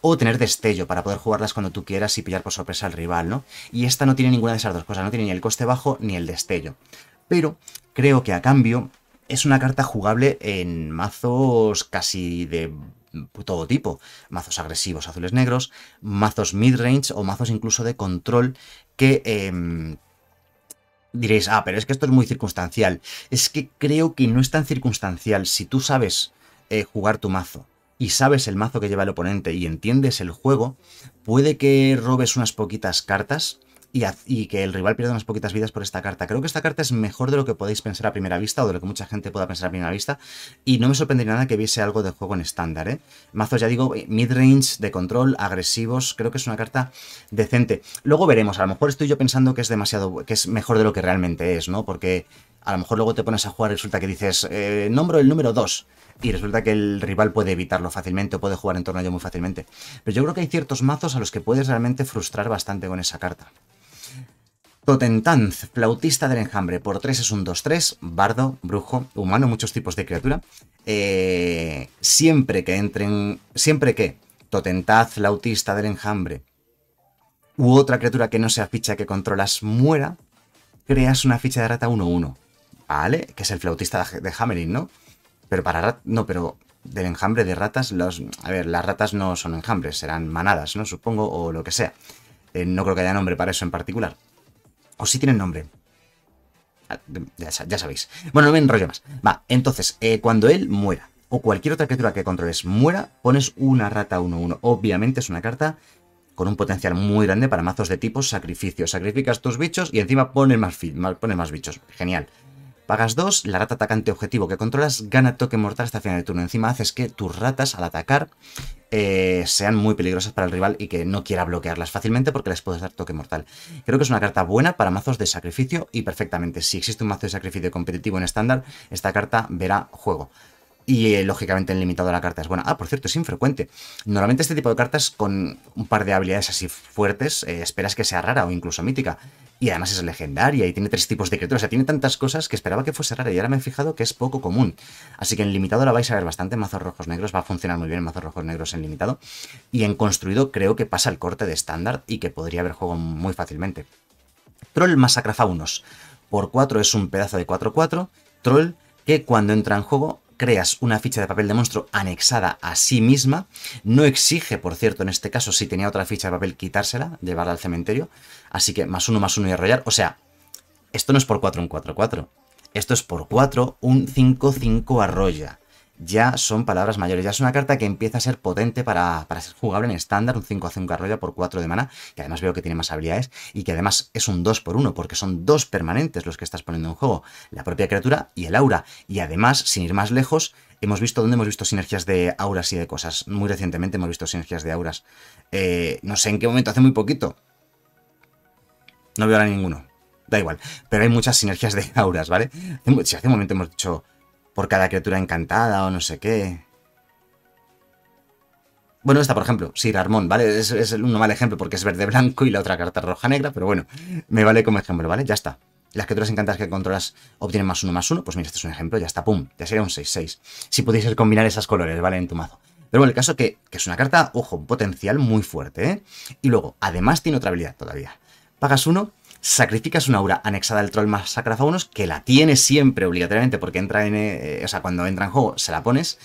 o tener destello para poder jugarlas cuando tú quieras y pillar por sorpresa al rival, ¿no? Y esta no tiene ninguna de esas dos cosas, no tiene ni el coste bajo ni el destello. Pero creo que a cambio es una carta jugable en mazos casi de todo tipo, mazos agresivos azules negros, mazos midrange o mazos incluso de control que em, Diréis, ah, pero es que esto es muy circunstancial. Es que creo que no es tan circunstancial. Si tú sabes eh, jugar tu mazo y sabes el mazo que lleva el oponente y entiendes el juego, puede que robes unas poquitas cartas y, que el rival pierda unas poquitas vidas por esta carta. Creo que esta carta es mejor de lo que podéis pensar a primera vista o de lo que mucha gente pueda pensar a primera vista. Y no me sorprendería nada que viese algo de juego en estándar. ¿eh? Mazos, ya digo, eh, midrange, de control, agresivos. Creo que es una carta decente. Luego veremos. A lo mejor estoy yo pensando que es demasiado. que es mejor de lo que realmente es, ¿no? Porque a lo mejor luego te pones a jugar y resulta que dices, eh, nombro el número 2. Y resulta que el rival puede evitarlo fácilmente o puede jugar en torno a ello muy fácilmente. Pero yo creo que hay ciertos mazos a los que puedes realmente frustrar bastante con esa carta. Totentanz, flautista del enjambre, por 3 es un 2-3, bardo, brujo, humano, muchos tipos de criatura. Eh, siempre que entren, siempre que Totentanz, flautista del enjambre, u otra criatura que no sea ficha que controlas muera, creas una ficha de rata 1-1, ¿vale? Que es el flautista de Hamelin, ¿no? Pero para no, pero del enjambre de ratas, los, a ver, las ratas no son enjambres, serán manadas, ¿no? Supongo, o lo que sea. Eh, no creo que haya nombre para eso en particular. O si tienen nombre. Ah, ya, sabéis. Bueno, no me enrollo más. Va, entonces, eh, cuando él muera, o cualquier otra criatura que controles muera, pones una rata 1-1. Obviamente es una carta con un potencial muy grande para mazos de tipo sacrificio. Sacrificas tus bichos y encima pones más, pones más bichos. Genial. Pagas 2, la rata atacante objetivo que controlas gana toque mortal hasta final de turno. Encima haces que tus ratas al atacar eh, sean muy peligrosas para el rival y que no quiera bloquearlas fácilmente porque les puedes dar toque mortal. Creo que es una carta buena para mazos de sacrificio y perfectamente. Si existe un mazo de sacrificio competitivo en estándar, esta carta verá juego. Y eh, lógicamente el limitado de la carta es buena. Ah, por cierto, es infrecuente. Normalmente este tipo de cartas con un par de habilidades así fuertes eh, esperas que sea rara o incluso mítica. Y además es legendaria y tiene tres tipos de criaturas. O sea, tiene tantas cosas que esperaba que fuese rara y ahora me he fijado que es poco común. Así que en limitado la vais a ver bastante mazos rojos negros. Va a funcionar muy bien mazos rojos negros en limitado. Y en construido creo que pasa el corte de estándar y que podría haber juego muy fácilmente. Troll masacra faunos. Por 4 es un pedazo de 4-4. Troll que cuando entra en juego creas una ficha de papel de monstruo anexada a sí misma. No exige, por cierto, en este caso, si tenía otra ficha de papel, quitársela, llevarla al cementerio. Así que más uno, más uno y arrollar. O sea, esto no es por 4 un 4-4. Esto es por 4 un 5-5 arrolla ya son palabras mayores. Ya es una carta que empieza a ser potente para, ser jugable en estándar, un 5 a 5 arroya por 4 de mana, que además veo que tiene más habilidades y que además es un 2 por 1, porque son dos permanentes los que estás poniendo en juego, la propia criatura y el aura. Y además, sin ir más lejos, hemos visto donde hemos visto sinergias de auras y de cosas. Muy recientemente hemos visto sinergias de auras. Eh, no sé en qué momento, hace muy poquito. No veo ahora ninguno. Da igual. Pero hay muchas sinergias de auras, ¿vale? Si hace un momento hemos dicho por cada criatura encantada o no sé qué. Bueno, esta, por ejemplo, Sir Armón, ¿vale? Es, es, un mal ejemplo porque es verde-blanco y la otra carta roja-negra, pero bueno, me vale como ejemplo, ¿vale? Ya está. Las criaturas encantadas que controlas obtienen más uno, más uno. Pues mira, este es un ejemplo, ya está, pum, ya sería un 6-6. Si pudieses combinar esas colores, ¿vale? En tu mazo. Pero bueno, el caso que, que es una carta, ojo, potencial muy fuerte, ¿eh? Y luego, además tiene otra habilidad todavía. Pagas uno sacrificas una aura anexada al troll más unos que la tienes siempre obligatoriamente porque entra en, eh, o sea, cuando entra en juego se la pones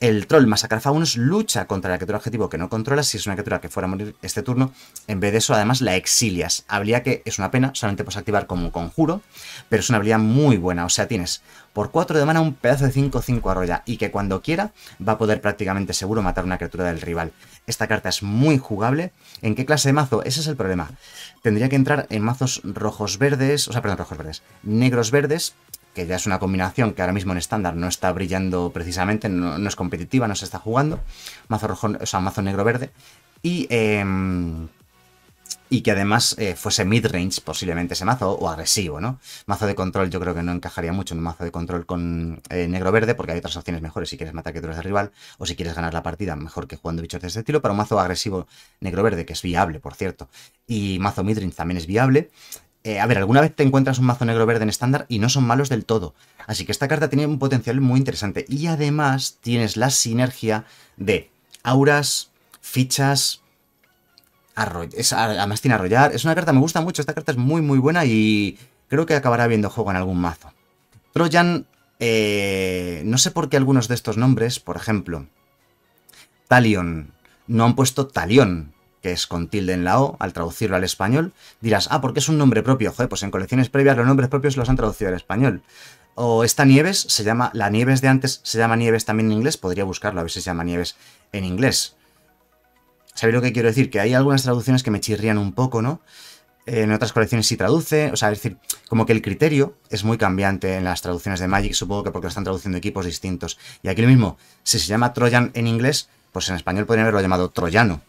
el troll Faunus lucha contra la criatura objetivo que no controlas si es una criatura que fuera a morir este turno. En vez de eso, además, la exilias. Habría que es una pena, solamente puedes activar como conjuro, pero es una habilidad muy buena. O sea, tienes por 4 de mana un pedazo de 5-5 arrolla y que cuando quiera va a poder prácticamente seguro matar una criatura del rival. Esta carta es muy jugable. ¿En qué clase de mazo? Ese es el problema. Tendría que entrar en mazos rojos verdes, o sea, perdón, rojos verdes, negros verdes, que ya es una combinación que ahora mismo en estándar no está brillando precisamente, no, es competitiva, no se está jugando. Mazo rojo, o sea, mazo negro-verde. Y, em, y que además eh, fuese mid-range posiblemente ese mazo, o agresivo, ¿no? Mazo de control yo creo que no encajaría mucho en un mazo de control con eh, negro-verde, porque hay otras opciones mejores si quieres matar criaturas de rival, o si quieres ganar la partida, mejor que jugando bichos de este estilo, para un mazo agresivo negro-verde, que es viable, por cierto. Y mazo mid-range también es viable. Eh, a ver, alguna vez te encuentras un mazo negro verde en estándar y no son malos del todo. Así que esta carta tiene un potencial muy interesante. Y además tienes la sinergia de auras, fichas... además tiene arrollar. Es una carta, me gusta mucho. Esta carta es muy muy buena y creo que acabará viendo juego en algún mazo. Trojan... Eh, no sé por qué algunos de estos nombres, por ejemplo... Talion. No han puesto Talion es con tilde en la O, al traducirlo al español, dirás, ah, porque es un nombre propio. Joder, pues en colecciones previas los nombres propios los han traducido al español. O esta Nieves se llama, la Nieves de antes se llama Nieves también en inglés, podría buscarlo a ver si se llama Nieves en inglés. ¿Sabéis lo que quiero decir? Que hay algunas traducciones que me chirrían un poco, ¿no? en otras colecciones sí traduce, o sea, es decir, como que el criterio es muy cambiante en las traducciones de Magic, supongo que porque lo están traduciendo equipos distintos. Y aquí lo mismo, si se llama Trojan en inglés, pues en español podrían haberlo llamado Troyano,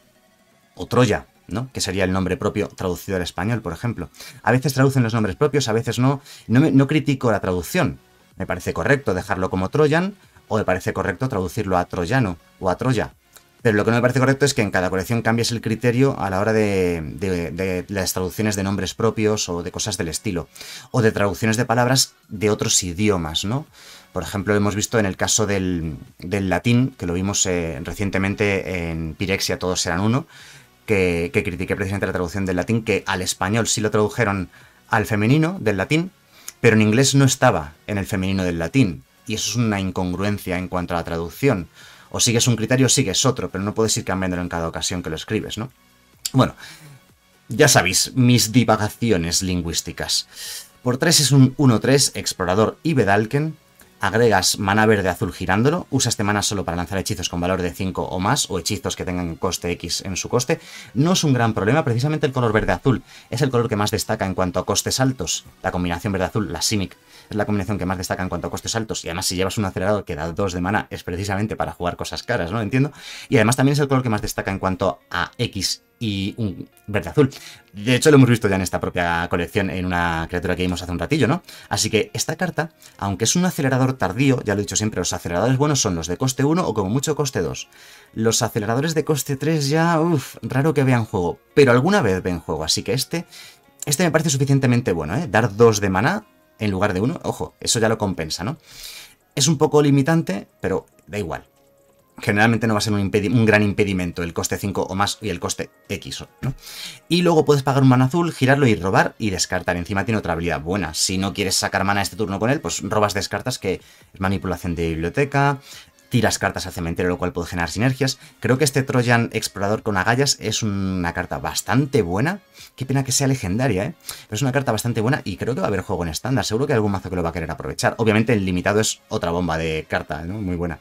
o Troya, ¿no? Que sería el nombre propio traducido al español, por ejemplo. A veces traducen los nombres propios, a veces no. No, critico la traducción. Me parece correcto dejarlo como Troyan o me parece correcto traducirlo a troyano o a Troya. Pero lo que no me parece correcto es que en cada colección cambies el criterio a la hora de, las traducciones de nombres propios o de cosas del estilo, o de traducciones de palabras de otros idiomas, ¿no? Por ejemplo, hemos visto en el caso del, latín, que lo vimos eh, recientemente en Pirexia, todos eran uno, que, que critiqué precisamente la traducción del latín, que al español sí lo tradujeron al femenino del latín, pero en inglés no estaba en el femenino del latín. Y eso es una incongruencia en cuanto a la traducción. O sigues un criterio o sigues otro, pero no puedes ir cambiándolo en cada ocasión que lo escribes, ¿no? Bueno, ya sabéis, mis divagaciones lingüísticas. Por tres es un 1-3, Explorador y vedalken agregas mana verde azul girándolo, usas este mana solo para lanzar hechizos con valor de 5 o más, o hechizos que tengan coste X en su coste, no es un gran problema, precisamente el color verde-azul es el color que más destaca en cuanto a costes altos, la combinación verde-azul, la Simic, es la combinación que más destaca en cuanto a costes altos, y además si llevas un acelerador que da 2 de mana es precisamente para jugar cosas caras, ¿no? Entiendo, y además también es el color que más destaca en cuanto a X y un verde azul. De hecho, lo hemos visto ya en esta propia colección, en una criatura que vimos hace un ratillo, ¿no? Así que esta carta, aunque es un acelerador tardío, ya lo he dicho siempre, los aceleradores buenos son los de coste 1 o como mucho coste 2. Los aceleradores de coste 3 ya, uff, raro que vean juego, pero alguna vez ven juego, así que este, este me parece suficientemente bueno, ¿eh? Dar 2 de maná en lugar de 1, ojo, eso ya lo compensa, ¿no? Es un poco limitante, pero da igual generalmente no va a ser un, gran impedimento el coste 5 o más y el coste X. Y luego puedes pagar un mana azul, girarlo y robar y descartar. Encima tiene otra habilidad buena. Si no quieres sacar mana este turno con él, pues robas descartas que es manipulación de biblioteca, tiras cartas al cementerio, lo cual puede generar sinergias. Creo que este Trojan Explorador con agallas es una carta bastante buena. Qué pena que sea legendaria, ¿eh? Pero es una carta bastante buena y creo que va a haber juego en estándar. Seguro que hay algún mazo que lo va a querer aprovechar. Obviamente el limitado es otra bomba de carta, ¿no? Muy buena.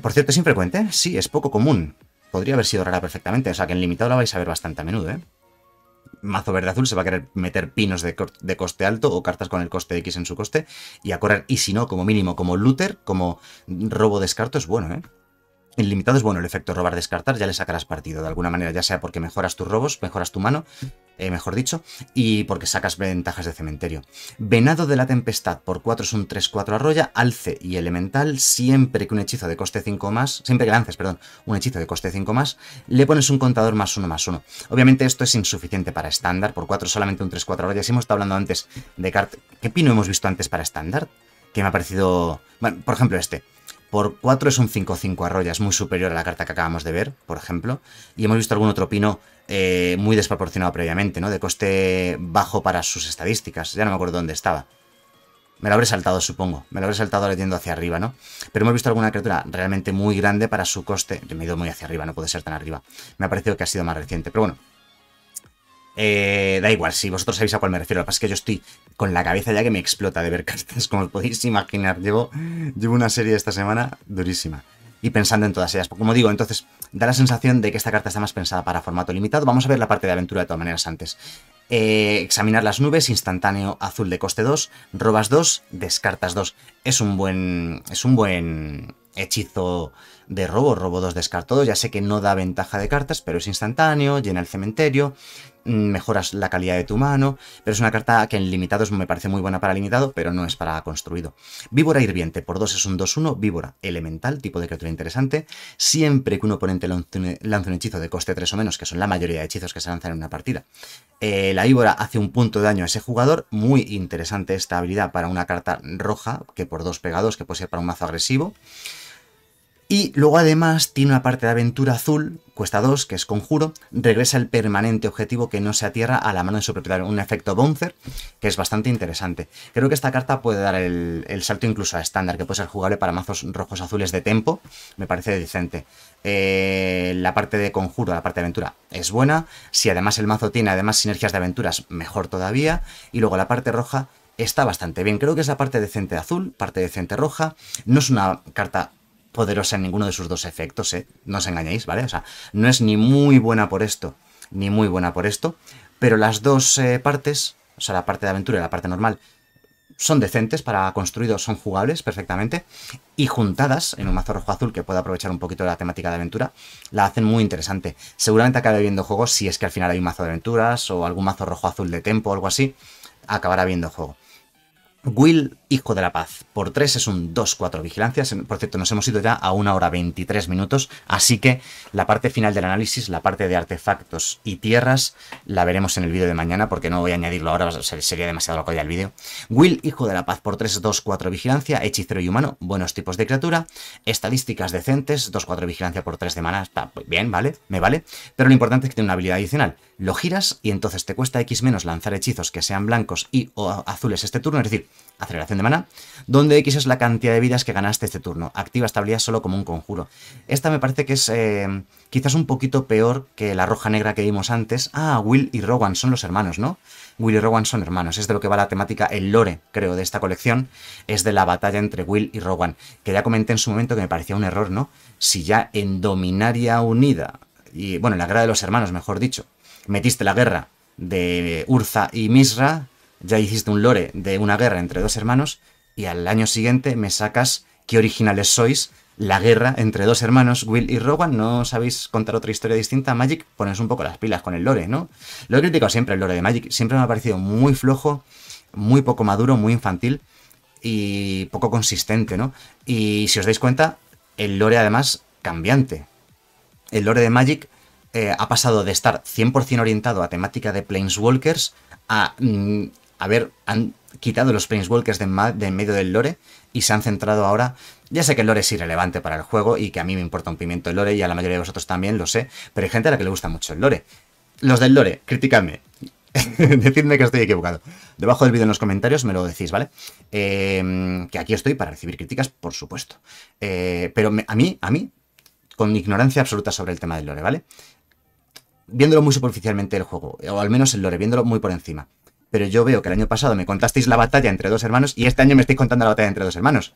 Por cierto, ¿es infrecuente? Sí, es poco común. Podría haber sido rara perfectamente, o sea que en limitado la vais a ver bastante a menudo, ¿eh? Mazo verde azul se va a querer meter pinos de, coste alto o cartas con el coste X en su coste y a correr, y si no, como mínimo, como looter, como robo descarto, es bueno, ¿eh? El es bueno el efecto robar-descartar, ya le sacarás partido de alguna manera, ya sea porque mejoras tus robos, mejoras tu mano, eh, mejor dicho, y porque sacas ventajas de cementerio. Venado de la Tempestad por 4 es un 3-4 arroya, alce y elemental, siempre que un hechizo de coste 5 más, siempre que lances, perdón, un hechizo de coste 5 más, le pones un contador más 1 más 1. Obviamente esto es insuficiente para estándar, por 4 solamente un 3-4 arroya, si hemos estado hablando antes de cartas, ¿qué pino hemos visto antes para estándar? Que me ha parecido, bueno, por ejemplo este por 4 es un 5-5 arroya, muy superior a la carta que acabamos de ver, por ejemplo. Y hemos visto algún otro pino eh, muy desproporcionado previamente, ¿no? De coste bajo para sus estadísticas. Ya no me acuerdo dónde estaba. Me lo habré saltado, supongo. Me lo habré saltado leyendo hacia arriba, ¿no? Pero hemos visto alguna criatura realmente muy grande para su coste. Me he ido muy hacia arriba, no puede ser tan arriba. Me ha parecido que ha sido más reciente. Pero bueno, eh, da igual, si vosotros sabéis a cuál me refiero, lo que pasa es que yo estoy con la cabeza ya que me explota de ver cartas, como podéis imaginar. Llevo, llevo una serie esta semana durísima y pensando en todas ellas. Como digo, entonces da la sensación de que esta carta está más pensada para formato limitado. Vamos a ver la parte de aventura de todas maneras antes. Eh, examinar las nubes, instantáneo azul de coste 2, robas 2, descartas 2. Es un buen. Es un buen hechizo de robo, robo 2, descarto 2. Ya sé que no da ventaja de cartas, pero es instantáneo, llena el cementerio. Mm, mejoras la calidad de tu mano, pero es una carta que en limitados me parece muy buena para limitado, pero no es para construido. Víbora hirviente, por 2 es un 2-1, víbora elemental, tipo de criatura interesante. Siempre que un oponente lance un hechizo de coste 3 o menos, que son la mayoría de hechizos que se lanzan en una partida, eh, la víbora hace un punto de daño a ese jugador. Muy interesante esta habilidad para una carta roja, que por 2 pegados, que puede ser para un mazo agresivo. Y luego además tiene una parte de aventura azul, cuesta 2, que es conjuro, regresa el permanente objetivo que no se atierra a la mano de su propietario, un efecto bouncer, que es bastante interesante. Creo que esta carta puede dar el, salto incluso a estándar, que puede ser jugable para mazos rojos azules de tempo, me parece decente. Eh, la parte de conjuro, la parte de aventura es buena, si además el mazo tiene además sinergias de aventuras, mejor todavía, y luego la parte roja está bastante bien, creo que es la parte decente azul, parte decente roja, no es una carta poderosa en ninguno de sus dos efectos, ¿eh? No os engañéis, ¿vale? O sea, no es ni muy buena por esto, ni muy buena por esto, pero las dos eh, partes, o sea, la parte de aventura y la parte normal, son decentes para construidos, son jugables perfectamente, y juntadas en un mazo rojo azul que pueda aprovechar un poquito la temática de aventura, la hacen muy interesante. Seguramente acabe viendo juegos si es que al final hay un mazo de aventuras o algún mazo rojo azul de tempo o algo así, acabará viendo juego. Will, hijo de la paz, por 3 es un 2-4 vigilancia Por cierto, nos hemos ido ya a una hora 23 minutos, así que la parte final del análisis, la parte de artefactos y tierras, la veremos en el vídeo de mañana porque no voy a añadirlo ahora, sería demasiado loco ya el vídeo. Will, hijo de la paz, por 3 2-4 vigilancia, hechicero y humano, buenos tipos de criatura, estadísticas decentes, 2-4 vigilancia por 3 de mana, está bien, ¿vale? Me vale, pero lo importante es que tiene una habilidad adicional. Lo giras y entonces te cuesta X menos lanzar hechizos que sean blancos y o azules este turno, es decir, aceleración de mana, donde X es la cantidad de vidas que ganaste este turno. Activa esta habilidad solo como un conjuro. Esta me parece que es eh, quizás un poquito peor que la roja negra que vimos antes. Ah, Will y Rowan son los hermanos, ¿no? Will y Rowan son hermanos. Es de lo que va la temática, el lore, creo, de esta colección. Es de la batalla entre Will y Rowan, que ya comenté en su momento que me parecía un error, ¿no? Si ya en Dominaria Unida, y bueno, en la guerra de los hermanos, mejor dicho, metiste la guerra de Urza y Misra, ya hiciste un lore de una guerra entre dos hermanos y al año siguiente me sacas qué originales sois, la guerra entre dos hermanos, Will y Rowan, no sabéis contar otra historia distinta, Magic, pones un poco las pilas con el lore, ¿no? Lo he criticado siempre el lore de Magic, siempre me ha parecido muy flojo, muy poco maduro, muy infantil y poco consistente, ¿no? Y si os dais cuenta, el lore además cambiante. El lore de Magic eh, ha pasado de estar 100% orientado a temática de Planeswalkers a mm, haber, han quitado los Planeswalkers de, de en medio del lore y se han centrado ahora. Ya sé que el lore es irrelevante para el juego y que a mí me importa un pimiento el lore y a la mayoría de vosotros también lo sé, pero hay gente a la que le gusta mucho el lore. Los del lore, criticadme. Decidme que estoy equivocado. Debajo del vídeo en los comentarios me lo decís, ¿vale? Em, que aquí estoy para recibir críticas, por supuesto. Eh, pero a mí, a mí, con ignorancia absoluta sobre el tema del lore, ¿vale? Viéndolo muy superficialmente el juego, o al menos el lore, viéndolo muy por encima pero yo veo que el año pasado me contasteis la batalla entre dos hermanos y este año me estáis contando la batalla entre dos hermanos.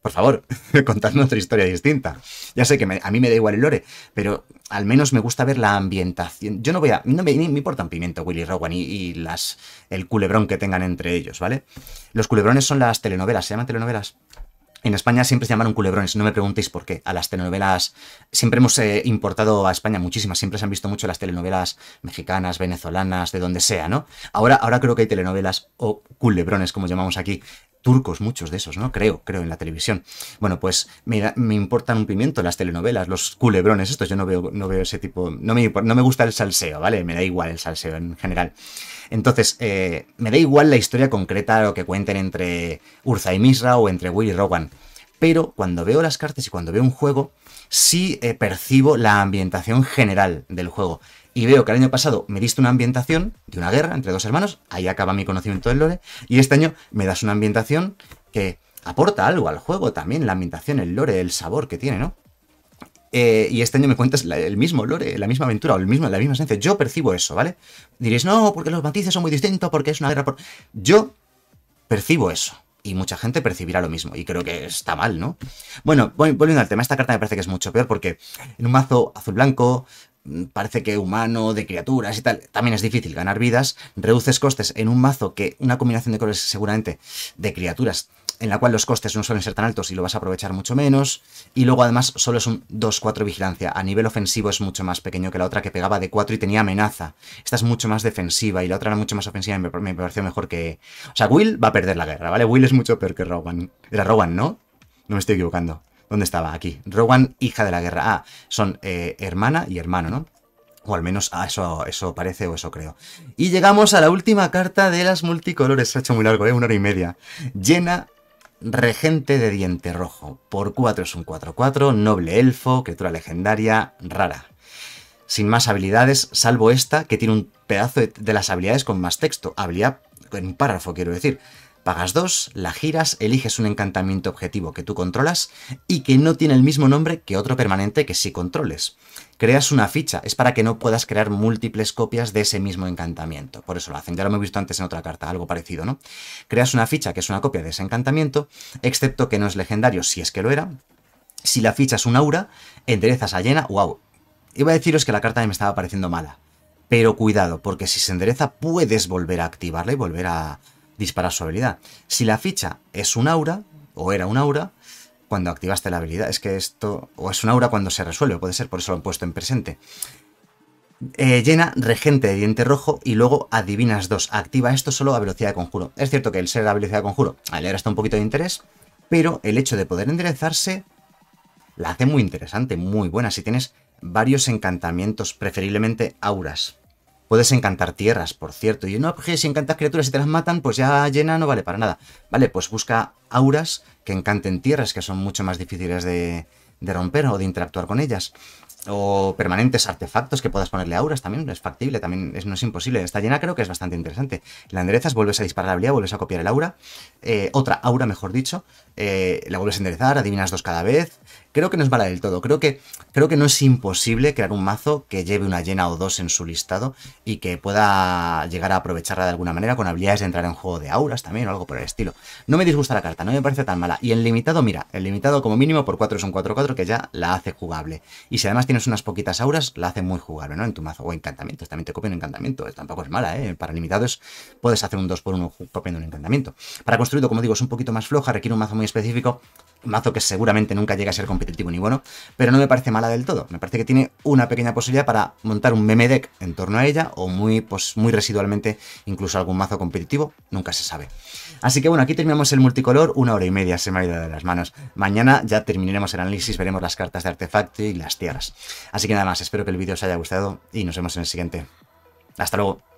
Por favor, contadme otra historia distinta. Ya sé que a mí me da igual el lore, pero al menos me gusta ver la ambientación. Yo no voy a... No me, importa importan pimiento Willy Rowan y, las, el culebrón que tengan entre ellos, ¿vale? Los culebrones son las telenovelas, se llaman telenovelas. En España siempre se llamaron culebrones, no me preguntéis por qué. A las telenovelas siempre hemos eh, importado a España muchísimas, siempre se han visto mucho las telenovelas mexicanas, venezolanas, de donde sea, ¿no? Ahora, ahora creo que hay telenovelas o culebrones, como llamamos aquí, turcos, muchos de esos, ¿no? Creo, creo, en la televisión. Bueno, pues me, importan un pimiento las telenovelas, los culebrones estos, yo no veo, no veo ese tipo, no no me gusta el salseo, ¿vale? Me da igual el salseo en general. Entonces, eh, me da igual la historia concreta o que cuenten entre Urza y Misra o entre Will y Rowan. Pero cuando veo las cartas y cuando veo un juego, sí eh, percibo la ambientación general del juego. Y veo que el año pasado me diste una ambientación de una guerra entre dos hermanos, ahí acaba mi conocimiento del lore, y este año me das una ambientación que aporta algo al juego también, la ambientación, el lore, el sabor que tiene, ¿no? Eh, y este año me cuentas el mismo lore, la misma aventura, o el mismo, la misma esencia. Yo percibo eso, ¿vale? Diréis, no, porque los matices son muy distintos, porque es una guerra por... Yo percibo eso. Y mucha gente percibirá lo mismo. Y creo que está mal, ¿no? Bueno, volviendo al tema, esta carta me parece que es mucho peor porque en un mazo azul-blanco, mm, parece que humano, de criaturas y tal, también es difícil ganar vidas, reduces costes en un mazo que una combinación de colores seguramente de criaturas en la cual los costes no suelen ser tan altos y lo vas a aprovechar mucho menos. Y luego además solo es un 2-4 vigilancia. A nivel ofensivo es mucho más pequeño que la otra que pegaba de 4 y tenía amenaza. Esta es mucho más defensiva y la otra era mucho más ofensiva y me, me pareció mejor que... O sea, Will va a perder la guerra, ¿vale? Will es mucho peor que Rowan. Era Rowan, ¿no? No me estoy equivocando. ¿Dónde estaba? Aquí. Rowan, hija de la guerra. Ah, son eh, hermana y hermano, ¿no? O al menos ah, eso, eso parece o eso creo. Y llegamos a la última carta de las multicolores. Se ha hecho muy largo, ¿eh? Una hora y media. Llena Regente de Diente Rojo. Por 4 es un 4-4, noble elfo, criatura legendaria, rara. Sin más habilidades, salvo esta, que tiene un pedazo de, las habilidades con más texto. Habilidad en un párrafo, quiero decir. Pagas 2, la giras, eliges un encantamiento objetivo que tú controlas y que no tiene el mismo nombre que otro permanente que sí controles creas una ficha, es para que no puedas crear múltiples copias de ese mismo encantamiento. Por eso lo hacen, ya lo hemos visto antes en otra carta, algo parecido, ¿no? Creas una ficha que es una copia de ese encantamiento, excepto que no es legendario, si es que lo era. Si la ficha es un aura, enderezas a llena, wow. Iba a deciros que la carta me estaba pareciendo mala, pero cuidado, porque si se endereza puedes volver a activarla y volver a disparar su habilidad. Si la ficha es un aura, o era un aura, cuando activaste la habilidad. Es que esto... O es un aura cuando se resuelve, puede ser, por eso lo han puesto en presente. Eh, llena regente de diente rojo y luego adivinas 2. Activa esto solo a velocidad de conjuro. Es cierto que el ser a velocidad de conjuro leer hasta un poquito de interés, pero el hecho de poder enderezarse la hace muy interesante, muy buena. Si tienes varios encantamientos, preferiblemente auras. Puedes encantar tierras, por cierto. Y no, pues, si encantas criaturas y te las matan, pues ya llena no vale para nada. Vale, pues busca auras que encanten tierras que son mucho más difíciles de, romper o de interactuar con ellas. O permanentes artefactos que puedas ponerle auras también, es factible, también no es imposible. Esta llena creo que es bastante interesante. La enderezas, vuelves a disparar la habilidad, vuelves a copiar el aura. Eh, otra aura, mejor dicho. Eh, la vuelves a enderezar, adivinas dos cada vez creo que no es mala del todo. Creo que, creo que no es imposible crear un mazo que lleve una llena o dos en su listado y que pueda llegar a aprovecharla de alguna manera con habilidades de entrar en juego de auras también o algo por el estilo. No me disgusta la carta, no me parece tan mala. Y el limitado, mira, el limitado como mínimo por 4 es un 4-4 que ya la hace jugable. Y si además tienes unas poquitas auras, la hace muy jugable, ¿no? En tu mazo. O encantamientos, también te copian un encantamiento. Tampoco es mala, ¿eh? Para limitados puedes hacer un 2 por 1 copiando un encantamiento. Para construido, como digo, es un poquito más floja, requiere un mazo muy específico, mazo que seguramente nunca llega a ser competitivo ni bueno, pero no me parece mala del todo. Me parece que tiene una pequeña posibilidad para montar un meme deck en torno a ella o muy, pues, muy residualmente incluso algún mazo competitivo, nunca se sabe. Así que bueno, aquí terminamos el multicolor, una hora y media se me ha ido de las manos. Mañana ya terminaremos el análisis, veremos las cartas de artefacto y las tierras. Así que nada más, espero que el vídeo os haya gustado y nos vemos en el siguiente. Hasta luego.